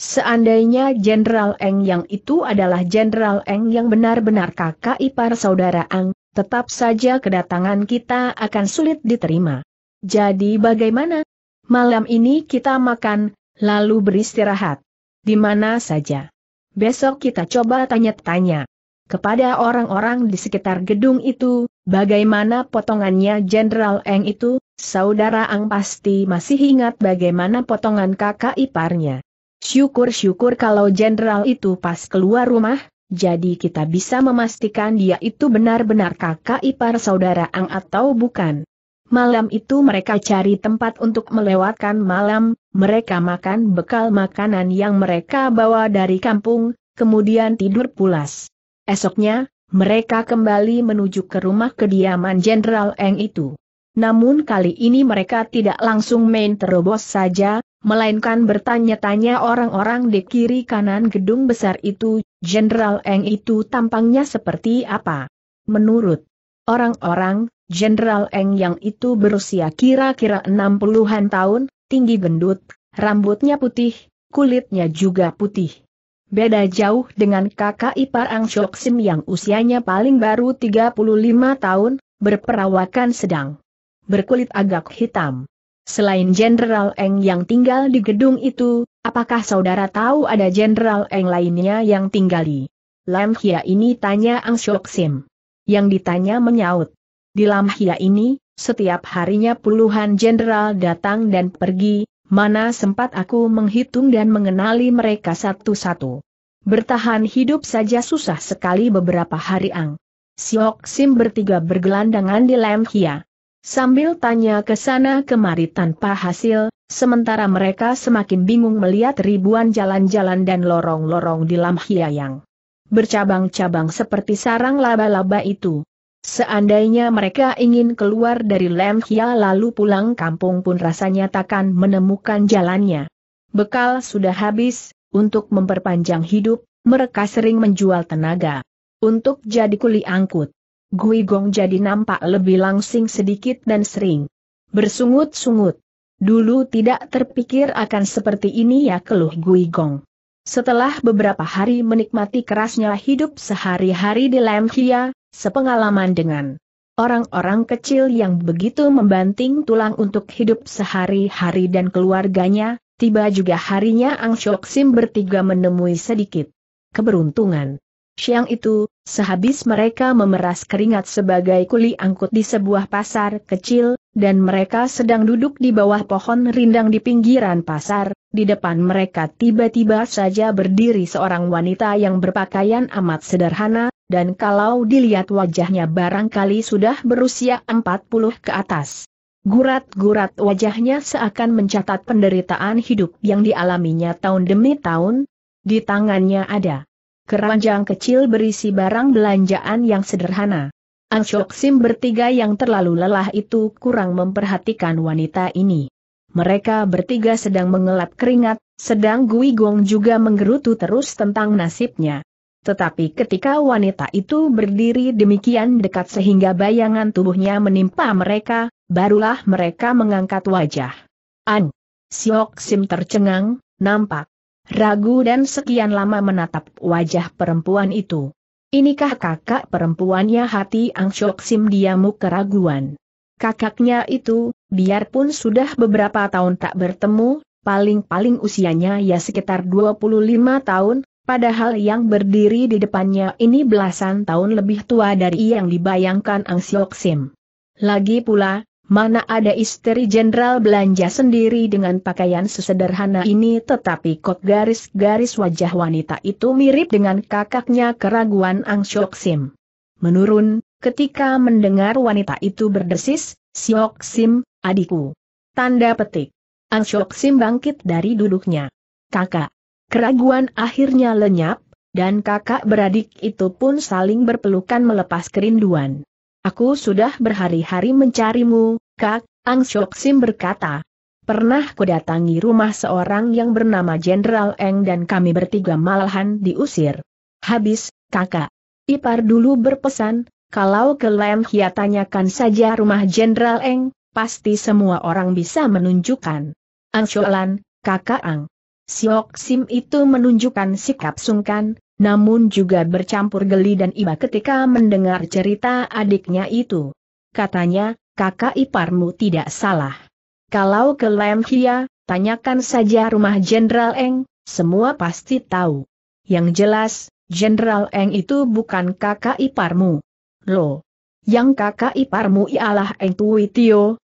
Speaker 1: Seandainya Jenderal Eng yang itu adalah Jenderal Eng yang benar-benar kakak ipar saudara Ang, tetap saja kedatangan kita akan sulit diterima. Jadi bagaimana? Malam ini kita makan, lalu beristirahat. Di mana saja? Besok kita coba tanya-tanya kepada orang-orang di sekitar gedung itu, bagaimana potongannya Jenderal Eng itu? Saudara Ang pasti masih ingat bagaimana potongan kakak iparnya. Syukur-syukur kalau jenderal itu pas keluar rumah, jadi kita bisa memastikan dia itu benar-benar kakak ipar saudara Ang atau bukan. Malam itu mereka cari tempat untuk melewatkan malam, mereka makan bekal makanan yang mereka bawa dari kampung, kemudian tidur pulas. Esoknya, mereka kembali menuju ke rumah kediaman Jenderal Eng itu namun kali ini mereka tidak langsung main terobos saja, melainkan bertanya-tanya orang-orang di kiri kanan gedung besar itu, Jenderal Eng itu tampangnya seperti apa. Menurut orang-orang, Jenderal Eng yang itu berusia kira-kira 60-an tahun, tinggi gendut, rambutnya putih, kulitnya juga putih. Beda jauh dengan kakak ipar Ang Shok Sim yang usianya paling baru 35 tahun, berperawakan sedang berkulit agak hitam. Selain Jenderal Eng yang tinggal di gedung itu, apakah saudara tahu ada Jenderal Eng lainnya yang tinggal di Lam Hia ini tanya Ang Syok Sim. Yang ditanya menyaut. Di Lam Hia ini, setiap harinya puluhan jenderal datang dan pergi, mana sempat aku menghitung dan mengenali mereka satu-satu. Bertahan hidup saja susah sekali beberapa hari Ang. Siok Sim bertiga bergelandangan di Lam Hia sambil tanya ke sana kemari tanpa hasil, sementara mereka semakin bingung melihat ribuan jalan-jalan dan lorong-lorong di Lam Hiayang. Bercabang-cabang seperti sarang laba-laba itu. Seandainya mereka ingin keluar dari Lam Hia lalu pulang kampung pun rasanya takkan menemukan jalannya. Bekal sudah habis, untuk memperpanjang hidup, mereka sering menjual tenaga. Untuk jadi kuli angkut. Gui Gong jadi nampak lebih langsing sedikit dan sering. Bersungut-sungut. Dulu tidak terpikir akan seperti ini ya keluh Gui Gong. Setelah beberapa hari menikmati kerasnya hidup sehari-hari di Hia, sepengalaman dengan orang-orang kecil yang begitu membanting tulang untuk hidup sehari-hari dan keluarganya, tiba juga harinya Ang Shok Sim bertiga menemui sedikit keberuntungan. Siang itu, sehabis mereka memeras keringat sebagai kuli angkut di sebuah pasar kecil, dan mereka sedang duduk di bawah pohon rindang di pinggiran pasar, di depan mereka tiba-tiba saja berdiri seorang wanita yang berpakaian amat sederhana, dan kalau dilihat wajahnya barangkali sudah berusia 40 ke atas. Gurat-gurat wajahnya seakan mencatat penderitaan hidup yang dialaminya tahun demi tahun. Di tangannya ada keranjang kecil berisi barang belanjaan yang sederhana. Ang Shok Sim bertiga yang terlalu lelah itu kurang memperhatikan wanita ini. Mereka bertiga sedang mengelap keringat, sedang Gui Gong juga menggerutu terus tentang nasibnya. Tetapi ketika wanita itu berdiri demikian dekat sehingga bayangan tubuhnya menimpa mereka, barulah mereka mengangkat wajah. An Siok Sim tercengang, nampak ragu dan sekian lama menatap wajah perempuan itu. Inikah kakak perempuannya hati Ang Syok Sim diamu keraguan. Kakaknya itu, biarpun sudah beberapa tahun tak bertemu, paling-paling usianya ya sekitar 25 tahun, padahal yang berdiri di depannya ini belasan tahun lebih tua dari yang dibayangkan Ang Syok Sim. Lagi pula, Mana ada istri jenderal belanja sendiri dengan pakaian sesederhana ini tetapi kok garis-garis wajah wanita itu mirip dengan kakaknya keraguan Ang Syok Sim. Menurun, ketika mendengar wanita itu berdesis, Syok Sim, adikku. Tanda petik. Ang Syok Sim bangkit dari duduknya. Kakak. Keraguan akhirnya lenyap, dan kakak beradik itu pun saling berpelukan melepas kerinduan. Aku sudah berhari-hari mencarimu, Kak, Ang Syok Sim berkata. Pernah kudatangi rumah seorang yang bernama Jenderal Eng dan kami bertiga malahan diusir. Habis, kakak. Ipar dulu berpesan, kalau ke Lem Hia ya tanyakan saja rumah Jenderal Eng, pasti semua orang bisa menunjukkan. Ang Sholan, kakak Ang. Siok Sim itu menunjukkan sikap sungkan, namun juga bercampur geli dan iba ketika mendengar cerita adiknya itu. Katanya, kakak iparmu tidak salah. Kalau ke Lemhia, tanyakan saja rumah Jenderal Eng, semua pasti tahu. Yang jelas, Jenderal Eng itu bukan kakak iparmu. Loh, yang kakak iparmu ialah Eng Tui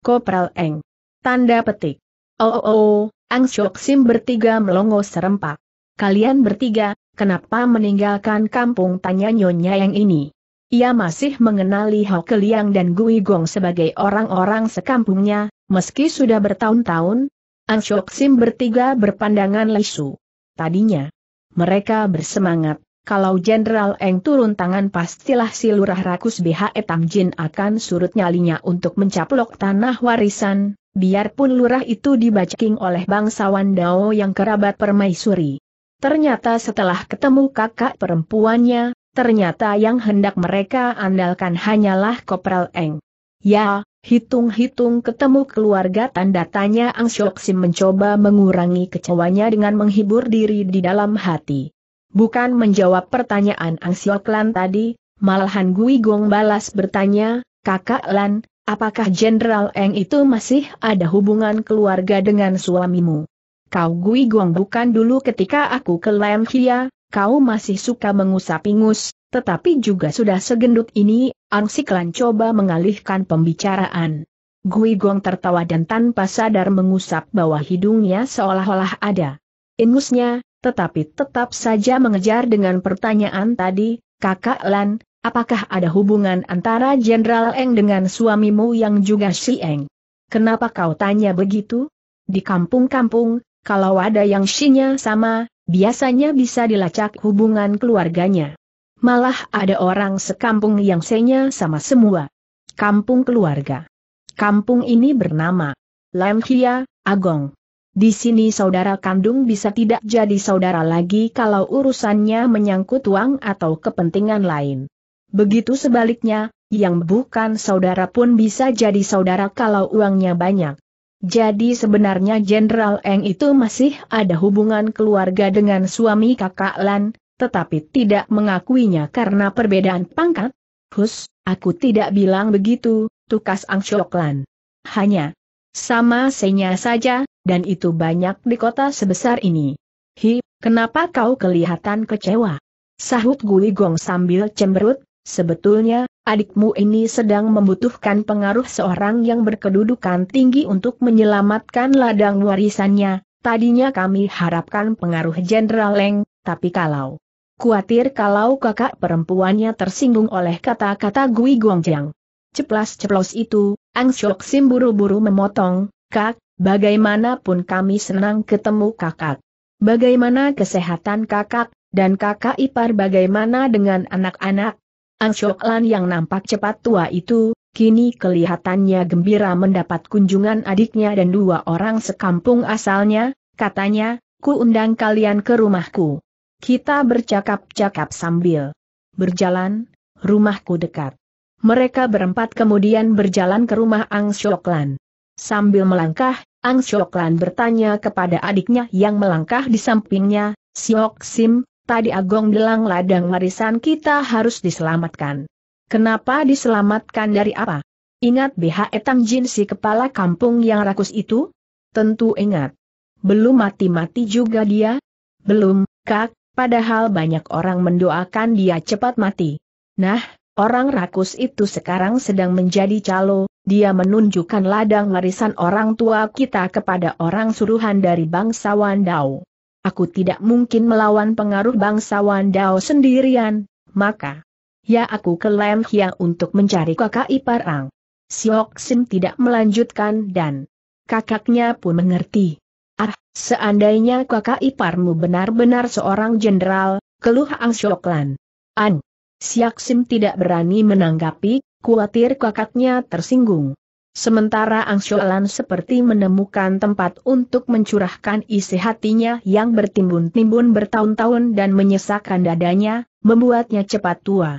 Speaker 1: Kopral Eng. Tanda petik. Oh oh oh, Ang Shoksim bertiga melongo serempak. Kalian bertiga, kenapa meninggalkan kampung tanya Nyonya yang ini. Ia masih mengenali Hao Keliang dan Gui Gong sebagai orang-orang sekampungnya, meski sudah bertahun-tahun, Ang Shok Sim bertiga berpandangan lesu. Tadinya, mereka bersemangat, kalau Jenderal Eng turun tangan pastilah si lurah rakus BHE Jin akan surut nyalinya untuk mencaplok tanah warisan, biarpun lurah itu dibacaking oleh bangsawan Dao yang kerabat permaisuri. Ternyata setelah ketemu kakak perempuannya, ternyata yang hendak mereka andalkan hanyalah Kopral Eng. Ya, hitung-hitung ketemu keluarga tanda tanya Ang Syok Sim mencoba mengurangi kecewanya dengan menghibur diri di dalam hati. Bukan menjawab pertanyaan Ang Syok Lan tadi, malahan Gui Gong balas bertanya, Kakak Lan, apakah Jenderal Eng itu masih ada hubungan keluarga dengan suamimu? kau Gui Guang bukan dulu ketika aku ke Lam Hia, kau masih suka mengusap ingus, tetapi juga sudah segendut ini, Ang Siklan coba mengalihkan pembicaraan. Gui Guang tertawa dan tanpa sadar mengusap bawah hidungnya seolah-olah ada ingusnya, tetapi tetap saja mengejar dengan pertanyaan tadi, kakak Lan, apakah ada hubungan antara Jenderal Eng dengan suamimu yang juga Si Eng? Kenapa kau tanya begitu? Di kampung-kampung, kalau ada yang sinya sama, biasanya bisa dilacak hubungan keluarganya. Malah ada orang sekampung yang senya sama semua. Kampung keluarga. Kampung ini bernama Lemkia, Agong. Di sini saudara kandung bisa tidak jadi saudara lagi kalau urusannya menyangkut uang atau kepentingan lain. Begitu sebaliknya, yang bukan saudara pun bisa jadi saudara kalau uangnya banyak. Jadi sebenarnya Jenderal Eng itu masih ada hubungan keluarga dengan suami kakak Lan, tetapi tidak mengakuinya karena perbedaan pangkat. Hus, aku tidak bilang begitu, tukas Ang Syok Lan. Hanya sama senya saja, dan itu banyak di kota sebesar ini. Hi, kenapa kau kelihatan kecewa? Sahut Gui Gong sambil cemberut, Sebetulnya, adikmu ini sedang membutuhkan pengaruh seorang yang berkedudukan tinggi untuk menyelamatkan ladang warisannya. Tadinya kami harapkan pengaruh Jenderal Leng, tapi kalau kuatir kalau kakak perempuannya tersinggung oleh kata-kata Gui Guangjang. Ceplas-ceplos itu, Ang Shok Sim buru-buru memotong, Kak, bagaimanapun kami senang ketemu kakak. Bagaimana kesehatan kakak, dan kakak ipar bagaimana dengan anak-anak, Ang Shoklan yang nampak cepat tua itu, kini kelihatannya gembira mendapat kunjungan adiknya dan dua orang sekampung asalnya, katanya, ku undang kalian ke rumahku. Kita bercakap-cakap sambil berjalan, rumahku dekat. Mereka berempat kemudian berjalan ke rumah Ang Shoklan. Sambil melangkah, Ang Shoklan bertanya kepada adiknya yang melangkah di sampingnya, Siok Sim, Tadi Agong bilang ladang warisan kita harus diselamatkan. Kenapa diselamatkan dari apa? Ingat Etang Jin si kepala kampung yang rakus itu? Tentu ingat. Belum mati-mati juga dia? Belum, Kak, padahal banyak orang mendoakan dia cepat mati. Nah, orang rakus itu sekarang sedang menjadi calo, dia menunjukkan ladang warisan orang tua kita kepada orang suruhan dari bangsawan Dao. Aku tidak mungkin melawan pengaruh bangsawan Dao sendirian, maka ya aku ke Lam Hia untuk mencari kakak ipar Ang. Siok Sim tidak melanjutkan dan kakaknya pun mengerti. Ah, seandainya kakak iparmu benar-benar seorang jenderal, keluh Ang Siok Lan. An. Siak Sim tidak berani menanggapi, khawatir kakaknya tersinggung. Sementara Ang seperti menemukan tempat untuk mencurahkan isi hatinya yang bertimbun-timbun bertahun-tahun dan menyesakkan dadanya, membuatnya cepat tua.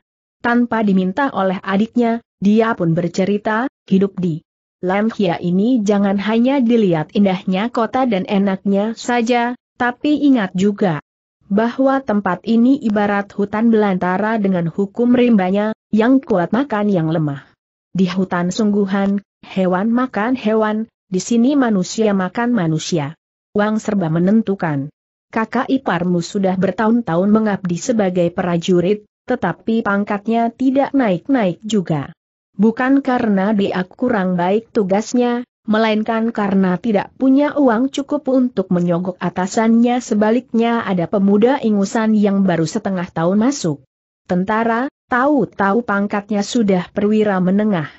Speaker 1: Tanpa diminta oleh adiknya, dia pun bercerita, hidup di Lamhia ini jangan hanya dilihat indahnya kota dan enaknya saja, tapi ingat juga bahwa tempat ini ibarat hutan belantara dengan hukum rimbanya, yang kuat makan yang lemah. Di hutan sungguhan, Hewan makan hewan, di sini manusia makan manusia. Wang serba menentukan. Kakak iparmu sudah bertahun-tahun mengabdi sebagai prajurit, tetapi pangkatnya tidak naik-naik juga. Bukan karena dia kurang baik tugasnya, melainkan karena tidak punya uang cukup untuk menyogok atasannya sebaliknya ada pemuda ingusan yang baru setengah tahun masuk. Tentara, tahu-tahu pangkatnya sudah perwira menengah.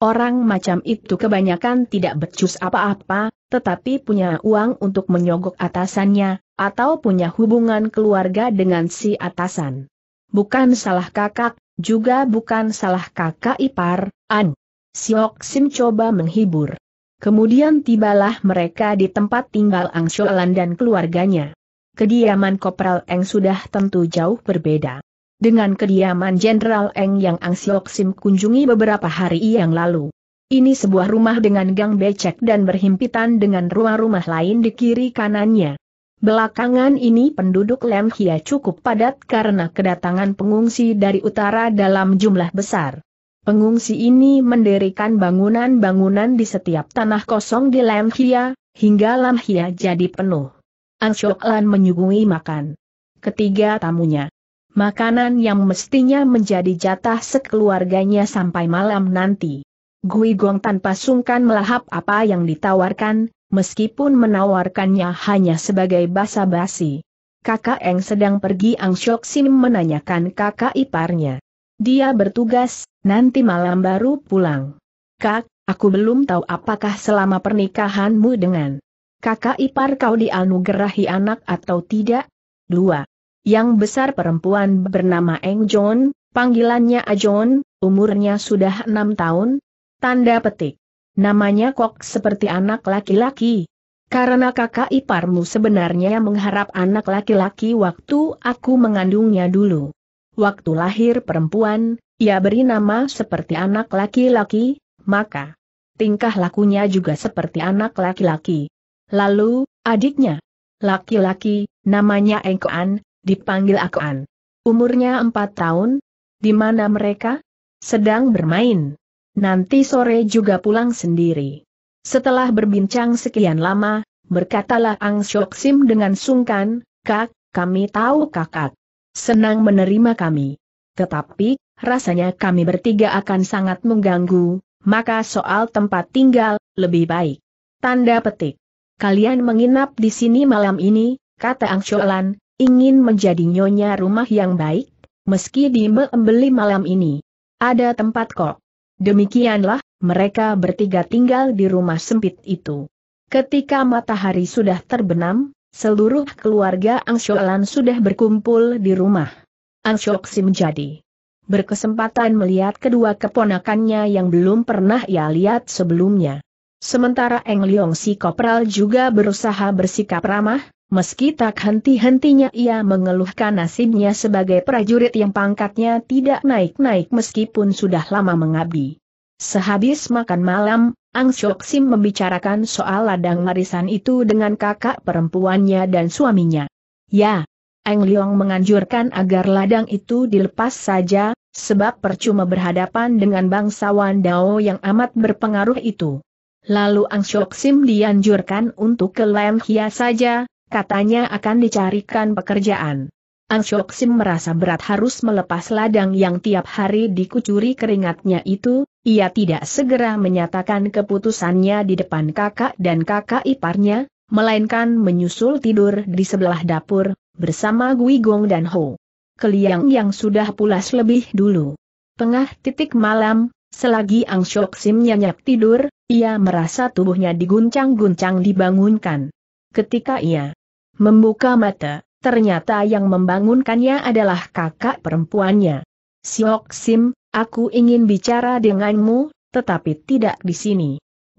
Speaker 1: Orang macam itu kebanyakan tidak becus apa-apa, tetapi punya uang untuk menyogok atasannya, atau punya hubungan keluarga dengan si atasan. Bukan salah kakak, juga bukan salah kakak ipar, An. Siok Sim coba menghibur. Kemudian tibalah mereka di tempat tinggal Ang Sholan dan keluarganya. Kediaman Kopral Eng sudah tentu jauh berbeda dengan kediaman Jenderal Eng yang Ang Siok Sim kunjungi beberapa hari yang lalu. Ini sebuah rumah dengan gang becek dan berhimpitan dengan rumah-rumah lain di kiri kanannya. Belakangan ini penduduk Lem Hia cukup padat karena kedatangan pengungsi dari utara dalam jumlah besar. Pengungsi ini mendirikan bangunan-bangunan di setiap tanah kosong di Lem Hia, hingga Lem Hia jadi penuh. Ang Siok Lan menyuguhi makan. Ketiga tamunya makanan yang mestinya menjadi jatah sekeluarganya sampai malam nanti. Gui Gong tanpa sungkan melahap apa yang ditawarkan, meskipun menawarkannya hanya sebagai basa-basi. Kakak Eng sedang pergi Ang Shok Sim menanyakan kakak iparnya. Dia bertugas, nanti malam baru pulang. Kak, aku belum tahu apakah selama pernikahanmu dengan kakak ipar kau dianugerahi anak atau tidak? 2. Yang besar perempuan bernama Eng John, panggilannya Ajon, umurnya sudah enam tahun. Tanda petik. Namanya kok seperti anak laki-laki. Karena kakak iparmu sebenarnya mengharap anak laki-laki waktu aku mengandungnya dulu. Waktu lahir perempuan, ia beri nama seperti anak laki-laki, maka tingkah lakunya juga seperti anak laki-laki. Lalu, adiknya, laki-laki, namanya Engkoan, dipanggil Akoan. Umurnya empat tahun, di mana mereka sedang bermain. Nanti sore juga pulang sendiri. Setelah berbincang sekian lama, berkatalah Ang Syok Sim dengan sungkan, Kak, kami tahu kakak. Senang menerima kami. Tetapi, rasanya kami bertiga akan sangat mengganggu, maka soal tempat tinggal, lebih baik. Tanda petik. Kalian menginap di sini malam ini, kata Ang Sholan, ingin menjadi nyonya rumah yang baik, meski membeli malam ini. Ada tempat kok. Demikianlah, mereka bertiga tinggal di rumah sempit itu. Ketika matahari sudah terbenam, seluruh keluarga Angshoklan sudah berkumpul di rumah. Angshoksim menjadi berkesempatan melihat kedua keponakannya yang belum pernah ia lihat sebelumnya. Sementara Eng Leong si Kopral juga berusaha bersikap ramah, Meski tak henti-hentinya ia mengeluhkan nasibnya sebagai prajurit yang pangkatnya tidak naik-naik meskipun sudah lama mengabdi. Sehabis makan malam, Ang Syok Sim membicarakan soal ladang warisan itu dengan kakak perempuannya dan suaminya. Ya, Ang Leong menganjurkan agar ladang itu dilepas saja, sebab percuma berhadapan dengan bangsawan Dao yang amat berpengaruh itu. Lalu Ang Syok Sim dianjurkan untuk ke Lam Hia saja, katanya akan dicarikan pekerjaan. Ang Shok merasa berat harus melepas ladang yang tiap hari dikucuri keringatnya itu, ia tidak segera menyatakan keputusannya di depan kakak dan kakak iparnya, melainkan menyusul tidur di sebelah dapur, bersama Gui Gong dan Ho. Keliang yang sudah pulas lebih dulu. Tengah titik malam, selagi Ang Shok Sim nyenyak tidur, ia merasa tubuhnya diguncang-guncang dibangunkan. Ketika ia Membuka mata, ternyata yang membangunkannya adalah kakak perempuannya. Siok Sim, aku ingin bicara denganmu, tetapi tidak di sini.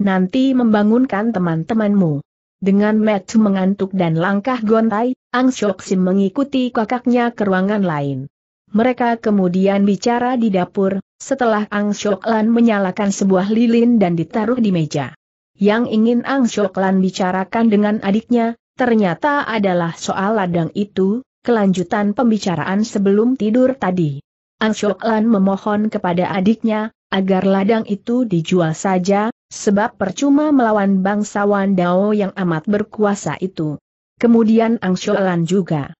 Speaker 1: Nanti membangunkan teman-temanmu. Dengan metu mengantuk dan langkah gontai, Ang Siok Sim mengikuti kakaknya ke ruangan lain. Mereka kemudian bicara di dapur, setelah Ang Siok Lan menyalakan sebuah lilin dan ditaruh di meja. Yang ingin Ang Siok Lan bicarakan dengan adiknya, ternyata adalah soal ladang itu, kelanjutan pembicaraan sebelum tidur tadi. Ang Lan memohon kepada adiknya, agar ladang itu dijual saja, sebab percuma melawan bangsawan Dao yang amat berkuasa itu. Kemudian Ang Lan juga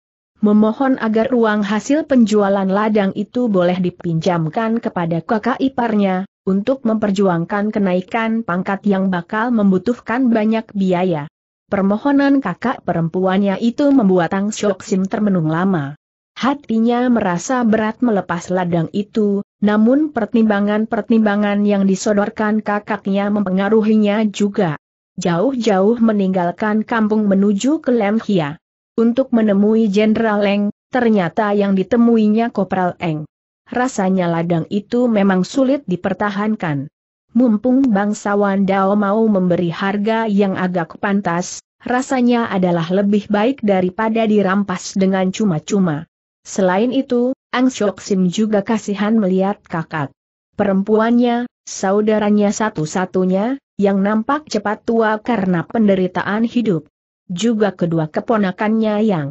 Speaker 1: memohon agar ruang hasil penjualan ladang itu boleh dipinjamkan kepada kakak iparnya, untuk memperjuangkan kenaikan pangkat yang bakal membutuhkan banyak biaya. Permohonan kakak perempuannya itu membuat Tang Shok Sim termenung lama. Hatinya merasa berat melepas ladang itu, namun pertimbangan-pertimbangan yang disodorkan kakaknya mempengaruhinya juga. Jauh-jauh meninggalkan kampung menuju ke Lemhia. Untuk menemui Jenderal Eng, ternyata yang ditemuinya Kopral Eng. Rasanya ladang itu memang sulit dipertahankan mumpung bangsawan Dao mau memberi harga yang agak pantas, rasanya adalah lebih baik daripada dirampas dengan cuma-cuma. Selain itu, Ang Shok Sim juga kasihan melihat kakak. Perempuannya, saudaranya satu-satunya, yang nampak cepat tua karena penderitaan hidup. Juga kedua keponakannya yang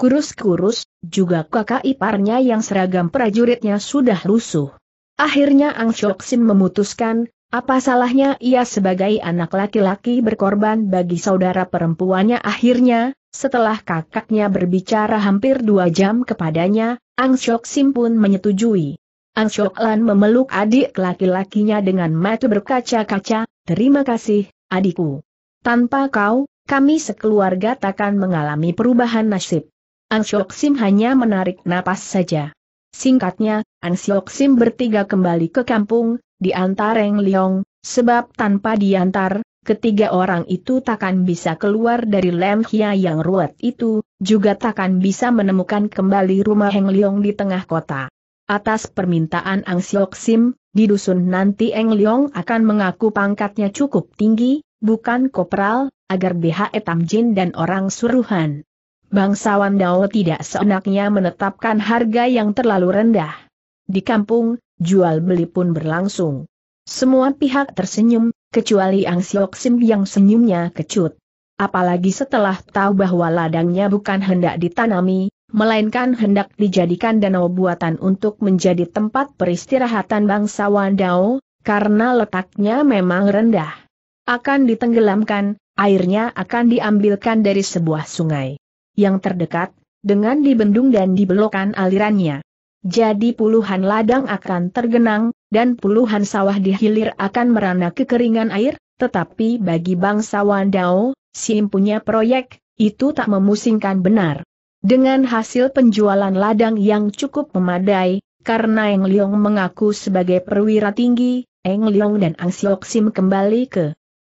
Speaker 1: kurus-kurus, juga kakak iparnya yang seragam prajuritnya sudah rusuh. Akhirnya Ang Shok Sim memutuskan, apa salahnya ia sebagai anak laki-laki berkorban bagi saudara perempuannya akhirnya, setelah kakaknya berbicara hampir dua jam kepadanya, Ang Syok Sim pun menyetujui. Ang Syok Lan memeluk adik laki-lakinya dengan mata berkaca-kaca, terima kasih, adikku. Tanpa kau, kami sekeluarga takkan mengalami perubahan nasib. Ang Syok Sim hanya menarik napas saja. Singkatnya, Siok Sim bertiga kembali ke kampung, diantar Eng Liong, sebab tanpa diantar, ketiga orang itu takkan bisa keluar dari Lem Hia yang ruwet itu, juga takkan bisa menemukan kembali rumah Eng Liong di tengah kota. Atas permintaan Siok Sim, di dusun nanti Eng Liong akan mengaku pangkatnya cukup tinggi, bukan kopral, agar BHE Jin dan orang suruhan bangsawan Dao tidak seenaknya menetapkan harga yang terlalu rendah. Di kampung, jual beli pun berlangsung. Semua pihak tersenyum, kecuali Ang Siok Sim yang senyumnya kecut. Apalagi setelah tahu bahwa ladangnya bukan hendak ditanami, melainkan hendak dijadikan danau buatan untuk menjadi tempat peristirahatan bangsawan Dao, karena letaknya memang rendah. Akan ditenggelamkan, airnya akan diambilkan dari sebuah sungai yang terdekat, dengan dibendung dan dibelokan alirannya. Jadi puluhan ladang akan tergenang, dan puluhan sawah di hilir akan merana kekeringan air, tetapi bagi bangsawan Dao, si punya proyek, itu tak memusingkan benar. Dengan hasil penjualan ladang yang cukup memadai, karena Eng Leong mengaku sebagai perwira tinggi, Eng Leong dan Ang Siok Sim kembali ke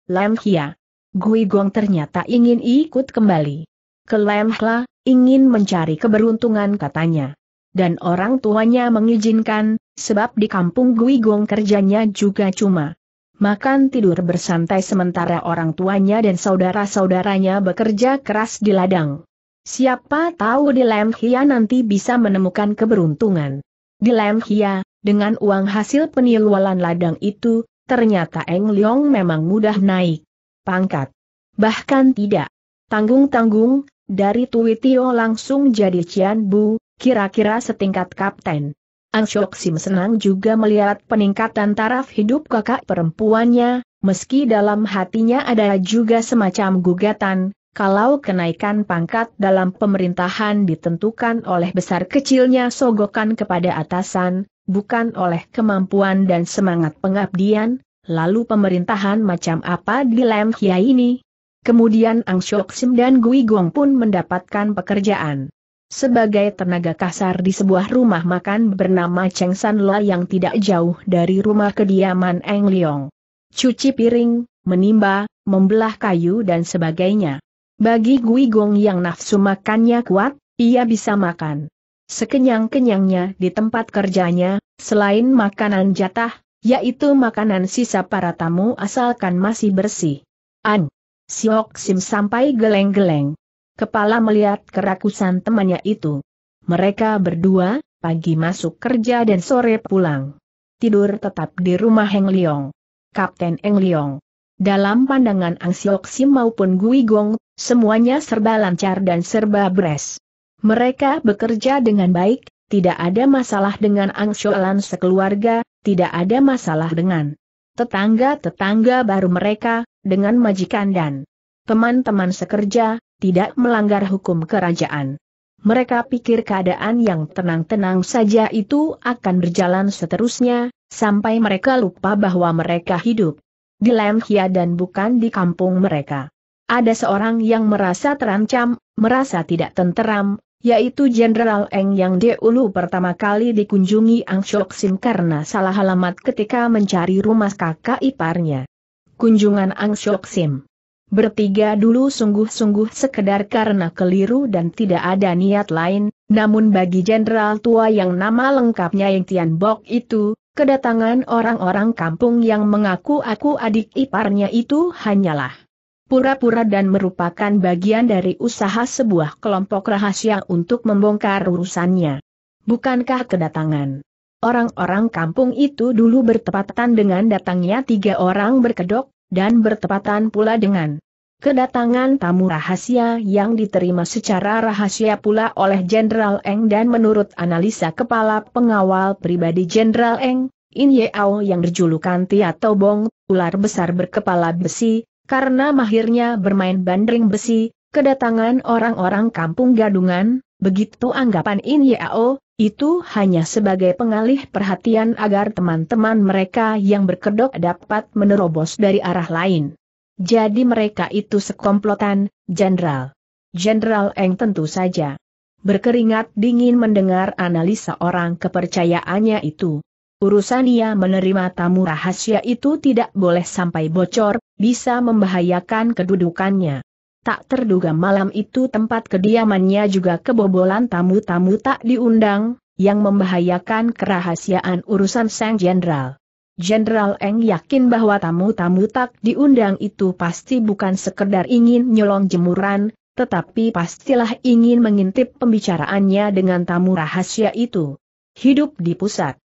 Speaker 1: Lam Hia. Gui Gong ternyata ingin ikut kembali ke Lemhla, ingin mencari keberuntungan katanya. Dan orang tuanya mengizinkan, sebab di kampung Gui Gong kerjanya juga cuma makan tidur bersantai sementara orang tuanya dan saudara-saudaranya bekerja keras di ladang. Siapa tahu di Lemhia nanti bisa menemukan keberuntungan. Di Lemhia, dengan uang hasil penilualan ladang itu, ternyata Eng Leong memang mudah naik pangkat. Bahkan tidak tanggung-tanggung, dari Tui Tio langsung jadi Cian Bu, kira-kira setingkat kapten. Ang Shok Sim senang juga melihat peningkatan taraf hidup kakak perempuannya, meski dalam hatinya ada juga semacam gugatan, kalau kenaikan pangkat dalam pemerintahan ditentukan oleh besar kecilnya sogokan kepada atasan, bukan oleh kemampuan dan semangat pengabdian, lalu pemerintahan macam apa di Lam ini? Kemudian Ang Shok Sim dan Gui Gong pun mendapatkan pekerjaan. Sebagai tenaga kasar di sebuah rumah makan bernama Cheng San La yang tidak jauh dari rumah kediaman Eng Leong. Cuci piring, menimba, membelah kayu dan sebagainya. Bagi Gui Gong yang nafsu makannya kuat, ia bisa makan. Sekenyang-kenyangnya di tempat kerjanya, selain makanan jatah, yaitu makanan sisa para tamu asalkan masih bersih. An Siok Sim sampai geleng-geleng. Kepala melihat kerakusan temannya itu. Mereka berdua, pagi masuk kerja dan sore pulang. Tidur tetap di rumah Heng Liong. Kapten Heng Liong. Dalam pandangan Ang Siok Sim maupun Gui Gong, semuanya serba lancar dan serba beres. Mereka bekerja dengan baik, tidak ada masalah dengan Ang Lan sekeluarga, tidak ada masalah dengan tetangga-tetangga baru mereka, dengan majikan dan teman-teman sekerja, tidak melanggar hukum kerajaan. Mereka pikir keadaan yang tenang-tenang saja itu akan berjalan seterusnya, sampai mereka lupa bahwa mereka hidup di Lemhia dan bukan di kampung mereka. Ada seorang yang merasa terancam, merasa tidak tenteram, yaitu Jenderal Eng yang dulu pertama kali dikunjungi Ang Shok Sim karena salah alamat ketika mencari rumah kakak iparnya. Kunjungan Ang Shok Sim Bertiga dulu sungguh-sungguh sekedar karena keliru dan tidak ada niat lain, namun bagi jenderal tua yang nama lengkapnya Yang Tian Bok itu, kedatangan orang-orang kampung yang mengaku aku adik iparnya itu hanyalah pura-pura dan merupakan bagian dari usaha sebuah kelompok rahasia untuk membongkar urusannya. Bukankah kedatangan orang-orang kampung itu dulu bertepatan dengan datangnya tiga orang berkedok, dan bertepatan pula dengan kedatangan tamu rahasia yang diterima secara rahasia pula oleh Jenderal Eng dan menurut analisa kepala pengawal pribadi Jenderal Eng, In Yeao yang berjulukan Tia Tobong, ular besar berkepala besi, karena mahirnya bermain bandring besi, kedatangan orang-orang kampung gadungan, begitu anggapan In Yao, itu hanya sebagai pengalih perhatian agar teman-teman mereka yang berkedok dapat menerobos dari arah lain. Jadi mereka itu sekomplotan, Jenderal. Jenderal Eng tentu saja berkeringat dingin mendengar analisa orang kepercayaannya itu. Urusan ia menerima tamu rahasia itu tidak boleh sampai bocor, bisa membahayakan kedudukannya. Tak terduga malam itu tempat kediamannya juga kebobolan tamu-tamu tak diundang, yang membahayakan kerahasiaan urusan sang jenderal. Jenderal Eng yakin bahwa tamu-tamu tak diundang itu pasti bukan sekedar ingin nyolong jemuran, tetapi pastilah ingin mengintip pembicaraannya dengan tamu rahasia itu. Hidup di pusat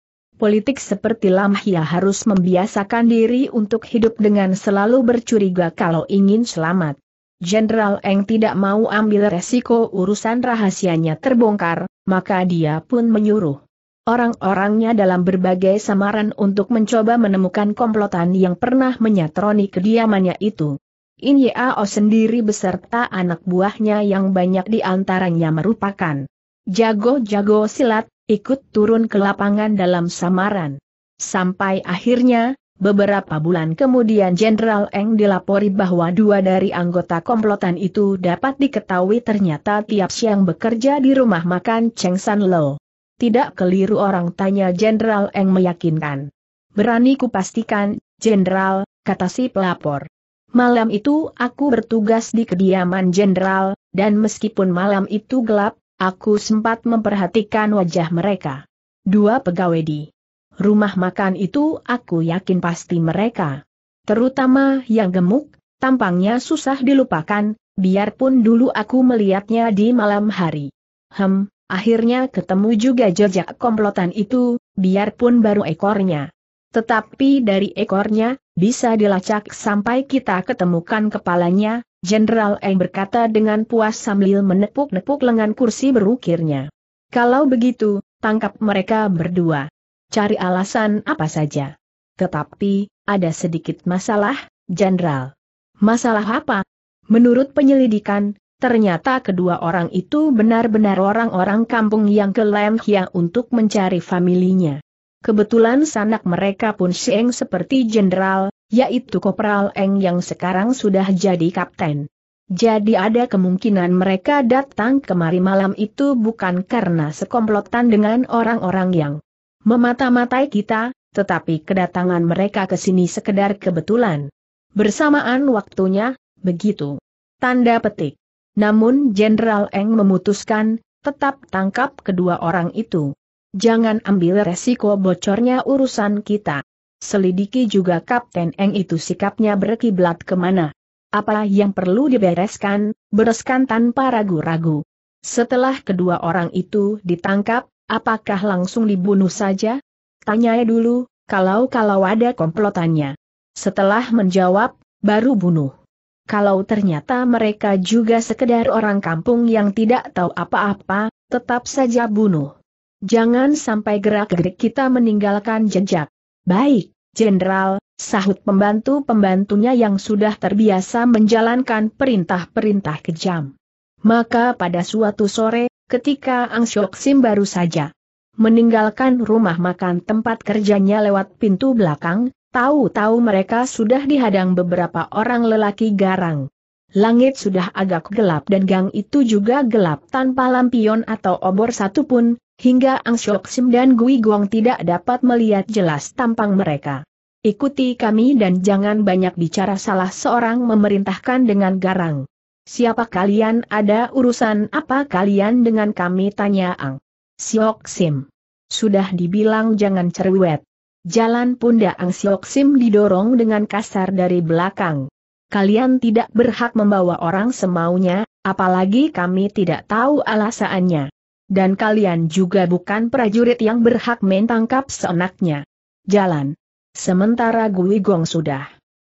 Speaker 1: politik seperti Lamhia harus membiasakan diri untuk hidup dengan selalu bercuriga kalau ingin selamat. Jenderal Eng tidak mau ambil resiko urusan rahasianya terbongkar, maka dia pun menyuruh orang-orangnya dalam berbagai samaran untuk mencoba menemukan komplotan yang pernah menyatroni kediamannya itu. In Yao sendiri beserta anak buahnya yang banyak di antaranya merupakan jago-jago silat, ikut turun ke lapangan dalam samaran. Sampai akhirnya, beberapa bulan kemudian Jenderal Eng dilapori bahwa dua dari anggota komplotan itu dapat diketahui ternyata tiap siang bekerja di rumah makan Cheng San Lo. Tidak keliru orang tanya Jenderal Eng meyakinkan. Berani pastikan, Jenderal, kata si pelapor. Malam itu aku bertugas di kediaman jenderal, dan meskipun malam itu gelap, Aku sempat memperhatikan wajah mereka. Dua pegawai di rumah makan itu aku yakin pasti mereka. Terutama yang gemuk, tampangnya susah dilupakan, biarpun dulu aku melihatnya di malam hari. Hem, akhirnya ketemu juga jejak komplotan itu, biarpun baru ekornya. Tetapi dari ekornya, bisa dilacak sampai kita ketemukan kepalanya, Jenderal Eng berkata dengan puas sambil menepuk-nepuk lengan kursi berukirnya. Kalau begitu, tangkap mereka berdua. Cari alasan apa saja. Tetapi, ada sedikit masalah, Jenderal. Masalah apa? Menurut penyelidikan, ternyata kedua orang itu benar-benar orang-orang kampung yang ke Lemhia untuk mencari familinya. Kebetulan sanak mereka pun Sieng seperti jenderal, yaitu Kopral Eng yang sekarang sudah jadi kapten. Jadi ada kemungkinan mereka datang kemari malam itu bukan karena sekomplotan dengan orang-orang yang memata-matai kita, tetapi kedatangan mereka ke sini sekedar kebetulan. Bersamaan waktunya, begitu. Tanda petik. Namun Jenderal Eng memutuskan, tetap tangkap kedua orang itu. Jangan ambil resiko bocornya urusan kita. Selidiki juga Kapten Eng itu sikapnya berkiblat kemana. Apa yang perlu dibereskan, bereskan tanpa ragu-ragu. Setelah kedua orang itu ditangkap, apakah langsung dibunuh saja? Tanya dulu, kalau-kalau ada komplotannya. Setelah menjawab, baru bunuh. Kalau ternyata mereka juga sekedar orang kampung yang tidak tahu apa-apa, tetap saja bunuh. Jangan sampai gerak-gerik kita meninggalkan jejak. Baik, Jenderal, sahut pembantu-pembantunya yang sudah terbiasa menjalankan perintah-perintah kejam. Maka pada suatu sore, ketika Ang Syok Sim baru saja meninggalkan rumah makan tempat kerjanya lewat pintu belakang, tahu-tahu mereka sudah dihadang beberapa orang lelaki garang. Langit sudah agak gelap dan gang itu juga gelap tanpa lampion atau obor satupun, hingga Ang Siok Sim dan Gui Guang tidak dapat melihat jelas tampang mereka. Ikuti kami dan jangan banyak bicara salah seorang memerintahkan dengan garang. Siapa kalian ada urusan apa kalian dengan kami tanya Ang. Siok Sim. Sudah dibilang jangan cerewet. Jalan pundak Ang Siok Sim didorong dengan kasar dari belakang kalian tidak berhak membawa orang semaunya, apalagi kami tidak tahu alasannya. Dan kalian juga bukan prajurit yang berhak mentangkap seenaknya. Jalan. Sementara Gui Gong sudah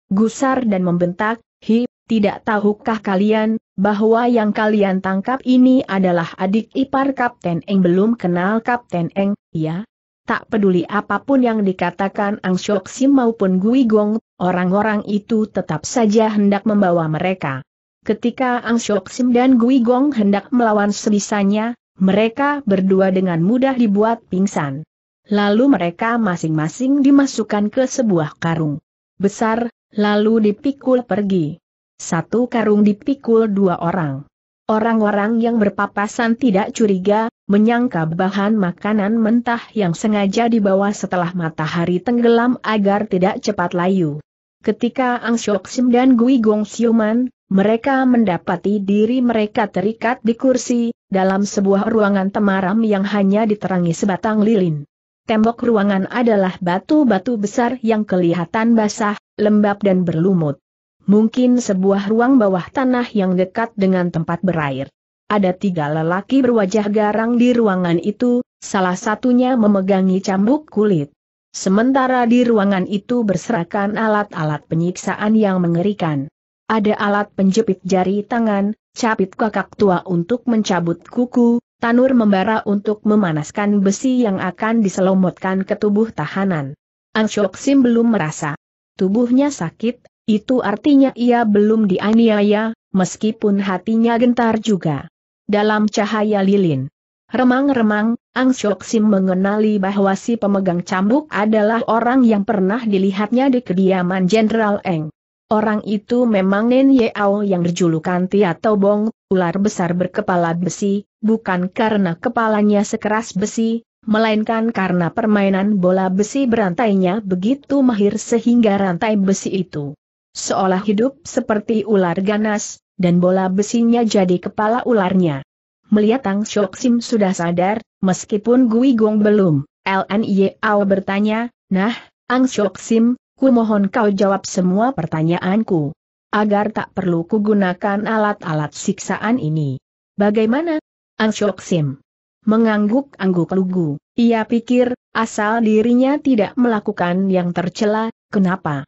Speaker 1: gusar dan membentak, hi, tidak tahukah kalian, bahwa yang kalian tangkap ini adalah adik ipar Kapten Eng belum kenal Kapten Eng, ya? tak peduli apapun yang dikatakan Ang Shok Sim maupun Gui Gong, orang-orang itu tetap saja hendak membawa mereka. Ketika Ang Shok Sim dan Gui Gong hendak melawan sebisanya, mereka berdua dengan mudah dibuat pingsan. Lalu mereka masing-masing dimasukkan ke sebuah karung besar, lalu dipikul pergi. Satu karung dipikul dua orang. Orang-orang yang berpapasan tidak curiga, menyangka bahan makanan mentah yang sengaja dibawa setelah matahari tenggelam agar tidak cepat layu. Ketika Ang Syok Sim dan Gui Gong Siuman, mereka mendapati diri mereka terikat di kursi, dalam sebuah ruangan temaram yang hanya diterangi sebatang lilin. Tembok ruangan adalah batu-batu besar yang kelihatan basah, lembab dan berlumut. Mungkin sebuah ruang bawah tanah yang dekat dengan tempat berair ada tiga lelaki berwajah garang di ruangan itu, salah satunya memegangi cambuk kulit. Sementara di ruangan itu berserakan alat-alat penyiksaan yang mengerikan. Ada alat penjepit jari tangan, capit kakak tua untuk mencabut kuku, tanur membara untuk memanaskan besi yang akan diselomotkan ke tubuh tahanan. Ang Sim belum merasa tubuhnya sakit, itu artinya ia belum dianiaya, meskipun hatinya gentar juga dalam cahaya lilin. Remang-remang, Ang Syok Sim mengenali bahwa si pemegang cambuk adalah orang yang pernah dilihatnya di kediaman Jenderal Eng. Orang itu memang Nen Yeao yang berjulukan Tia Tobong, ular besar berkepala besi, bukan karena kepalanya sekeras besi, melainkan karena permainan bola besi berantainya begitu mahir sehingga rantai besi itu seolah hidup seperti ular ganas, dan bola besinya jadi kepala ularnya. Melihat Tang Shok Sim sudah sadar, meskipun Gui Gong belum, LNYAO bertanya, Nah, Ang Shok Sim, ku mohon kau jawab semua pertanyaanku. Agar tak perlu kugunakan alat-alat siksaan ini. Bagaimana? Ang Shok Sim mengangguk-angguk lugu. Ia pikir, asal dirinya tidak melakukan yang tercela, kenapa?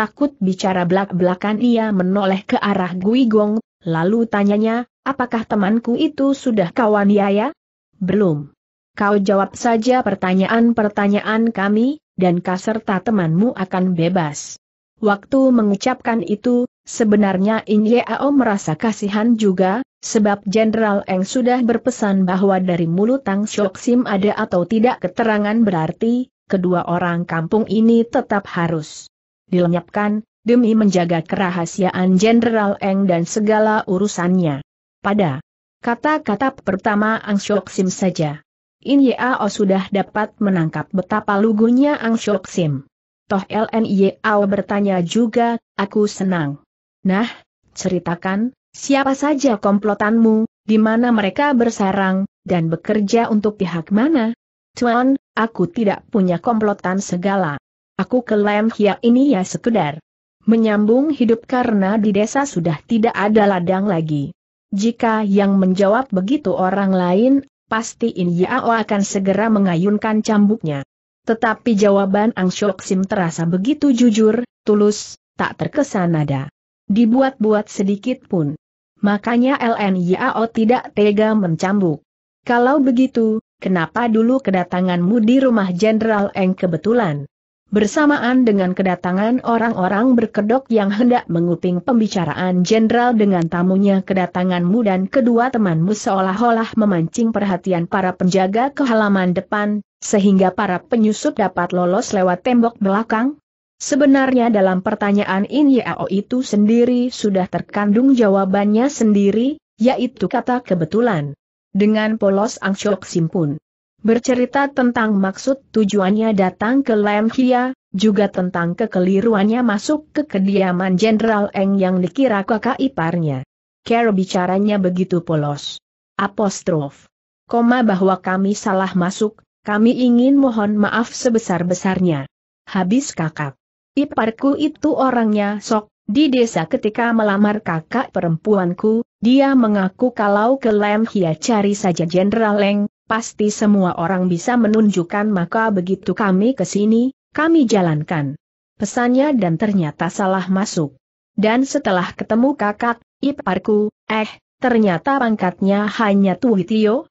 Speaker 1: Takut bicara belak-belakan ia menoleh ke arah Gui Gong, lalu tanyanya, apakah temanku itu sudah kawan Yaya? Ya? Belum. Kau jawab saja pertanyaan-pertanyaan kami, dan kau serta temanmu akan bebas. Waktu mengucapkan itu, sebenarnya In Yeo merasa kasihan juga, sebab Jenderal Eng sudah berpesan bahwa dari mulut Tang Shok Sim ada atau tidak keterangan berarti, kedua orang kampung ini tetap harus dilenyapkan, demi menjaga kerahasiaan Jenderal Eng dan segala urusannya. Pada kata-kata pertama Ang Shok Sim saja. In Yeo sudah dapat menangkap betapa lugunya Ang Shok Sim. Toh Ln Yeo bertanya juga, aku senang. Nah, ceritakan, siapa saja komplotanmu, di mana mereka bersarang, dan bekerja untuk pihak mana? Tuan, aku tidak punya komplotan segala. Aku ke Lem Hia ini ya sekedar menyambung hidup karena di desa sudah tidak ada ladang lagi. Jika yang menjawab begitu orang lain, pasti In Yao akan segera mengayunkan cambuknya. Tetapi jawaban Ang Shok Sim terasa begitu jujur, tulus, tak terkesan nada. Dibuat-buat sedikit pun. Makanya LN Yao tidak tega mencambuk. Kalau begitu, kenapa dulu kedatanganmu di rumah Jenderal Eng kebetulan? Bersamaan dengan kedatangan orang-orang berkedok yang hendak menguping pembicaraan jenderal dengan tamunya kedatanganmu dan kedua temanmu seolah-olah memancing perhatian para penjaga ke halaman depan, sehingga para penyusup dapat lolos lewat tembok belakang? Sebenarnya dalam pertanyaan ini Yao itu sendiri sudah terkandung jawabannya sendiri, yaitu kata kebetulan. Dengan polos Ang Chok Simpun. Bercerita tentang maksud tujuannya datang ke Hia, juga tentang kekeliruannya masuk ke kediaman Jenderal Eng yang dikira kakak iparnya. Care bicaranya begitu polos. Apostrof. Koma bahwa kami salah masuk, kami ingin mohon maaf sebesar-besarnya. Habis kakak. Iparku itu orangnya sok, di desa ketika melamar kakak perempuanku, dia mengaku kalau ke Hia cari saja Jenderal Eng, pasti semua orang bisa menunjukkan maka begitu kami ke sini, kami jalankan. Pesannya dan ternyata salah masuk. Dan setelah ketemu kakak, iparku, eh, ternyata pangkatnya hanya Tuhitio,